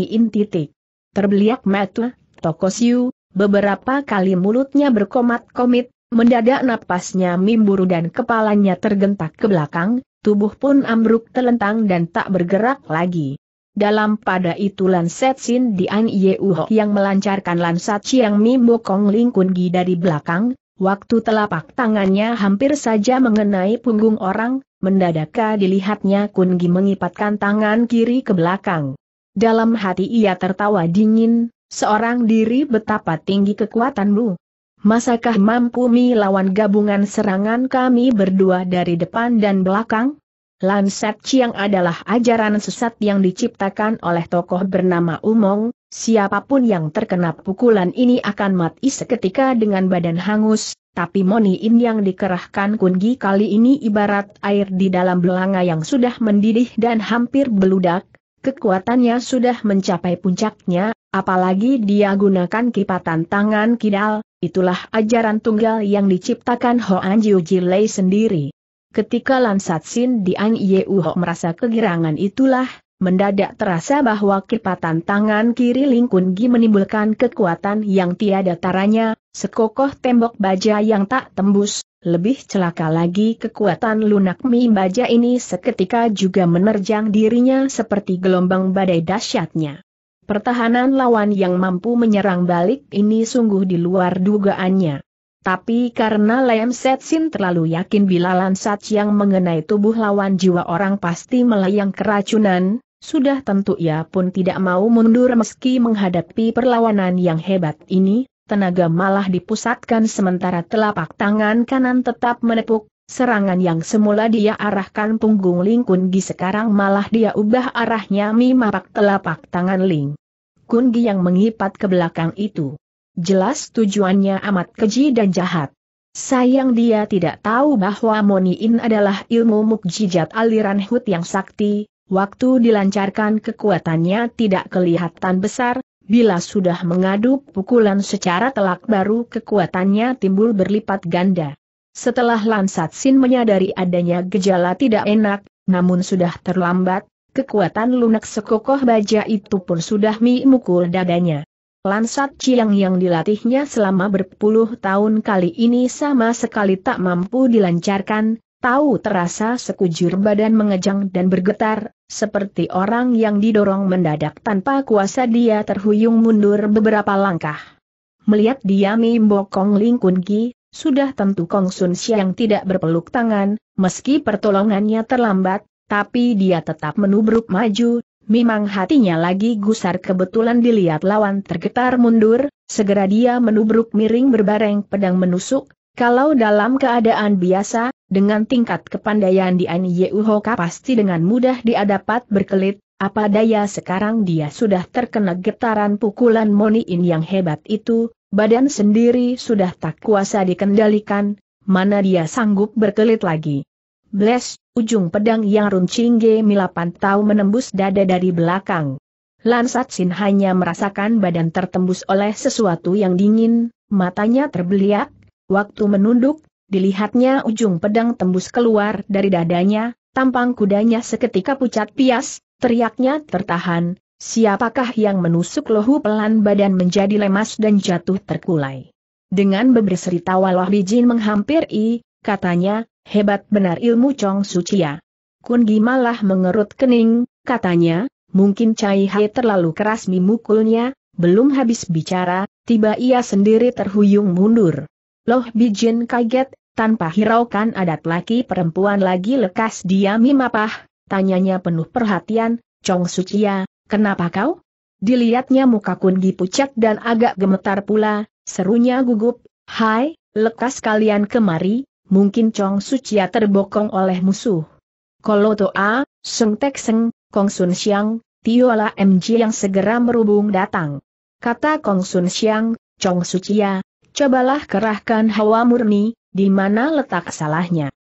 In titik. Terbeliak mata, Tokosiu, beberapa kali mulutnya berkomat-komit, mendadak napasnya mimburu dan kepalanya tergentak ke belakang, tubuh pun ambruk telentang dan tak bergerak lagi. Dalam pada itu Lanset Sin Dian Yeuho yang melancarkan Lansat Chiang Mimbo Kong Ling Kun Gi dari belakang, waktu telapak tangannya hampir saja mengenai punggung orang, mendadak dilihatnya Kun Gi mengipatkan tangan kiri ke belakang. Dalam hati ia tertawa dingin, Seorang diri betapa tinggi kekuatanmu. Masakah mampu melawan gabungan serangan kami berdua dari depan dan belakang? Lanset Chiang adalah ajaran sesat yang diciptakan oleh tokoh bernama Umong, siapapun yang terkena pukulan ini akan mati seketika dengan badan hangus, tapi Moni In yang dikerahkan Kungi kali ini ibarat air di dalam belanga yang sudah mendidih dan hampir beludak, kekuatannya sudah mencapai puncaknya, apalagi dia gunakan kipatan tangan kidal, itulah ajaran tunggal yang diciptakan Hoan Jiu Jilei sendiri. Ketika Lansat Sin Dian Ho merasa kegirangan itulah, mendadak terasa bahwa kipatan tangan kiri Kun Gi menimbulkan kekuatan yang tiada taranya, sekokoh tembok baja yang tak tembus, lebih celaka lagi kekuatan lunak mi baja ini seketika juga menerjang dirinya seperti gelombang badai dahsyatnya. Pertahanan lawan yang mampu menyerang balik ini sungguh di luar dugaannya. Tapi karena Lem Setsin terlalu yakin bila lansat yang mengenai tubuh lawan jiwa orang pasti melayang keracunan, sudah tentu ia pun tidak mau mundur meski menghadapi perlawanan yang hebat ini, tenaga malah dipusatkan sementara telapak tangan kanan tetap menepuk, Serangan yang semula dia arahkan punggung Ling Kun Gi sekarang malah dia ubah arahnya mimapak telapak tangan Ling Kun Gi yang mengipat ke belakang itu. Jelas tujuannya amat keji dan jahat. Sayang dia tidak tahu bahwa Moniin adalah ilmu mukjizat aliran Hut yang sakti, waktu dilancarkan kekuatannya tidak kelihatan besar, bila sudah mengadu pukulan secara telak baru kekuatannya timbul berlipat ganda. Setelah Lansat Sin menyadari adanya gejala tidak enak, namun sudah terlambat, kekuatan lunak sekokoh baja itu pun sudah memukul dadanya. Lansat Ciang yang dilatihnya selama berpuluh tahun kali ini sama sekali tak mampu dilancarkan, tahu terasa sekujur badan mengejang dan bergetar, seperti orang yang didorong mendadak tanpa kuasa dia terhuyung mundur beberapa langkah. Melihat dia Mi Bokong Ling Kun Ki, sudah tentu Kong Sun Siang tidak berpeluk tangan, meski pertolongannya terlambat, tapi dia tetap menubruk maju, Memang hatinya lagi gusar kebetulan dilihat lawan tergetar mundur, segera dia menubruk miring berbareng pedang menusuk, kalau dalam keadaan biasa, dengan tingkat kepandaian di An Yeuhoka pasti dengan mudah diadapat berkelit, apa daya sekarang dia sudah terkena getaran pukulan Moni Moniin yang hebat itu, badan sendiri sudah tak kuasa dikendalikan, mana dia sanggup berkelit lagi. Bles, ujung pedang yang runcing G milapan tahu menembus dada dari belakang. Lansat Sin hanya merasakan badan tertembus oleh sesuatu yang dingin, matanya terbeliak, waktu menunduk, dilihatnya ujung pedang tembus keluar dari dadanya, tampang kudanya seketika pucat pias, teriaknya tertahan, Siapakah yang menusuk lohu pelan badan menjadi lemas dan jatuh terkulai? Dengan beberseri tawa Loh Bijin menghampiri, katanya, hebat benar ilmu Chong Sucia. Ya. Kun malah mengerut kening, katanya, mungkin Cai Hai terlalu keras memukulnya. belum habis bicara, tiba ia sendiri terhuyung mundur. Loh Bijin kaget, tanpa hiraukan adat laki perempuan lagi lekas dia mimapah, tanyanya penuh perhatian, Chong Sucia, ya, Kenapa kau? Dilihatnya muka Kungi pucat dan agak gemetar pula, serunya gugup, Hai, lekas kalian kemari, mungkin Chong Sucia terbokong oleh musuh. Kolo Toa, Seng Tek Seng, Kong Sun Siang, Tiola MG yang segera merubung datang. Kata Kong Sun Siang, Chong Sucia, cobalah kerahkan hawa murni, di mana letak salahnya.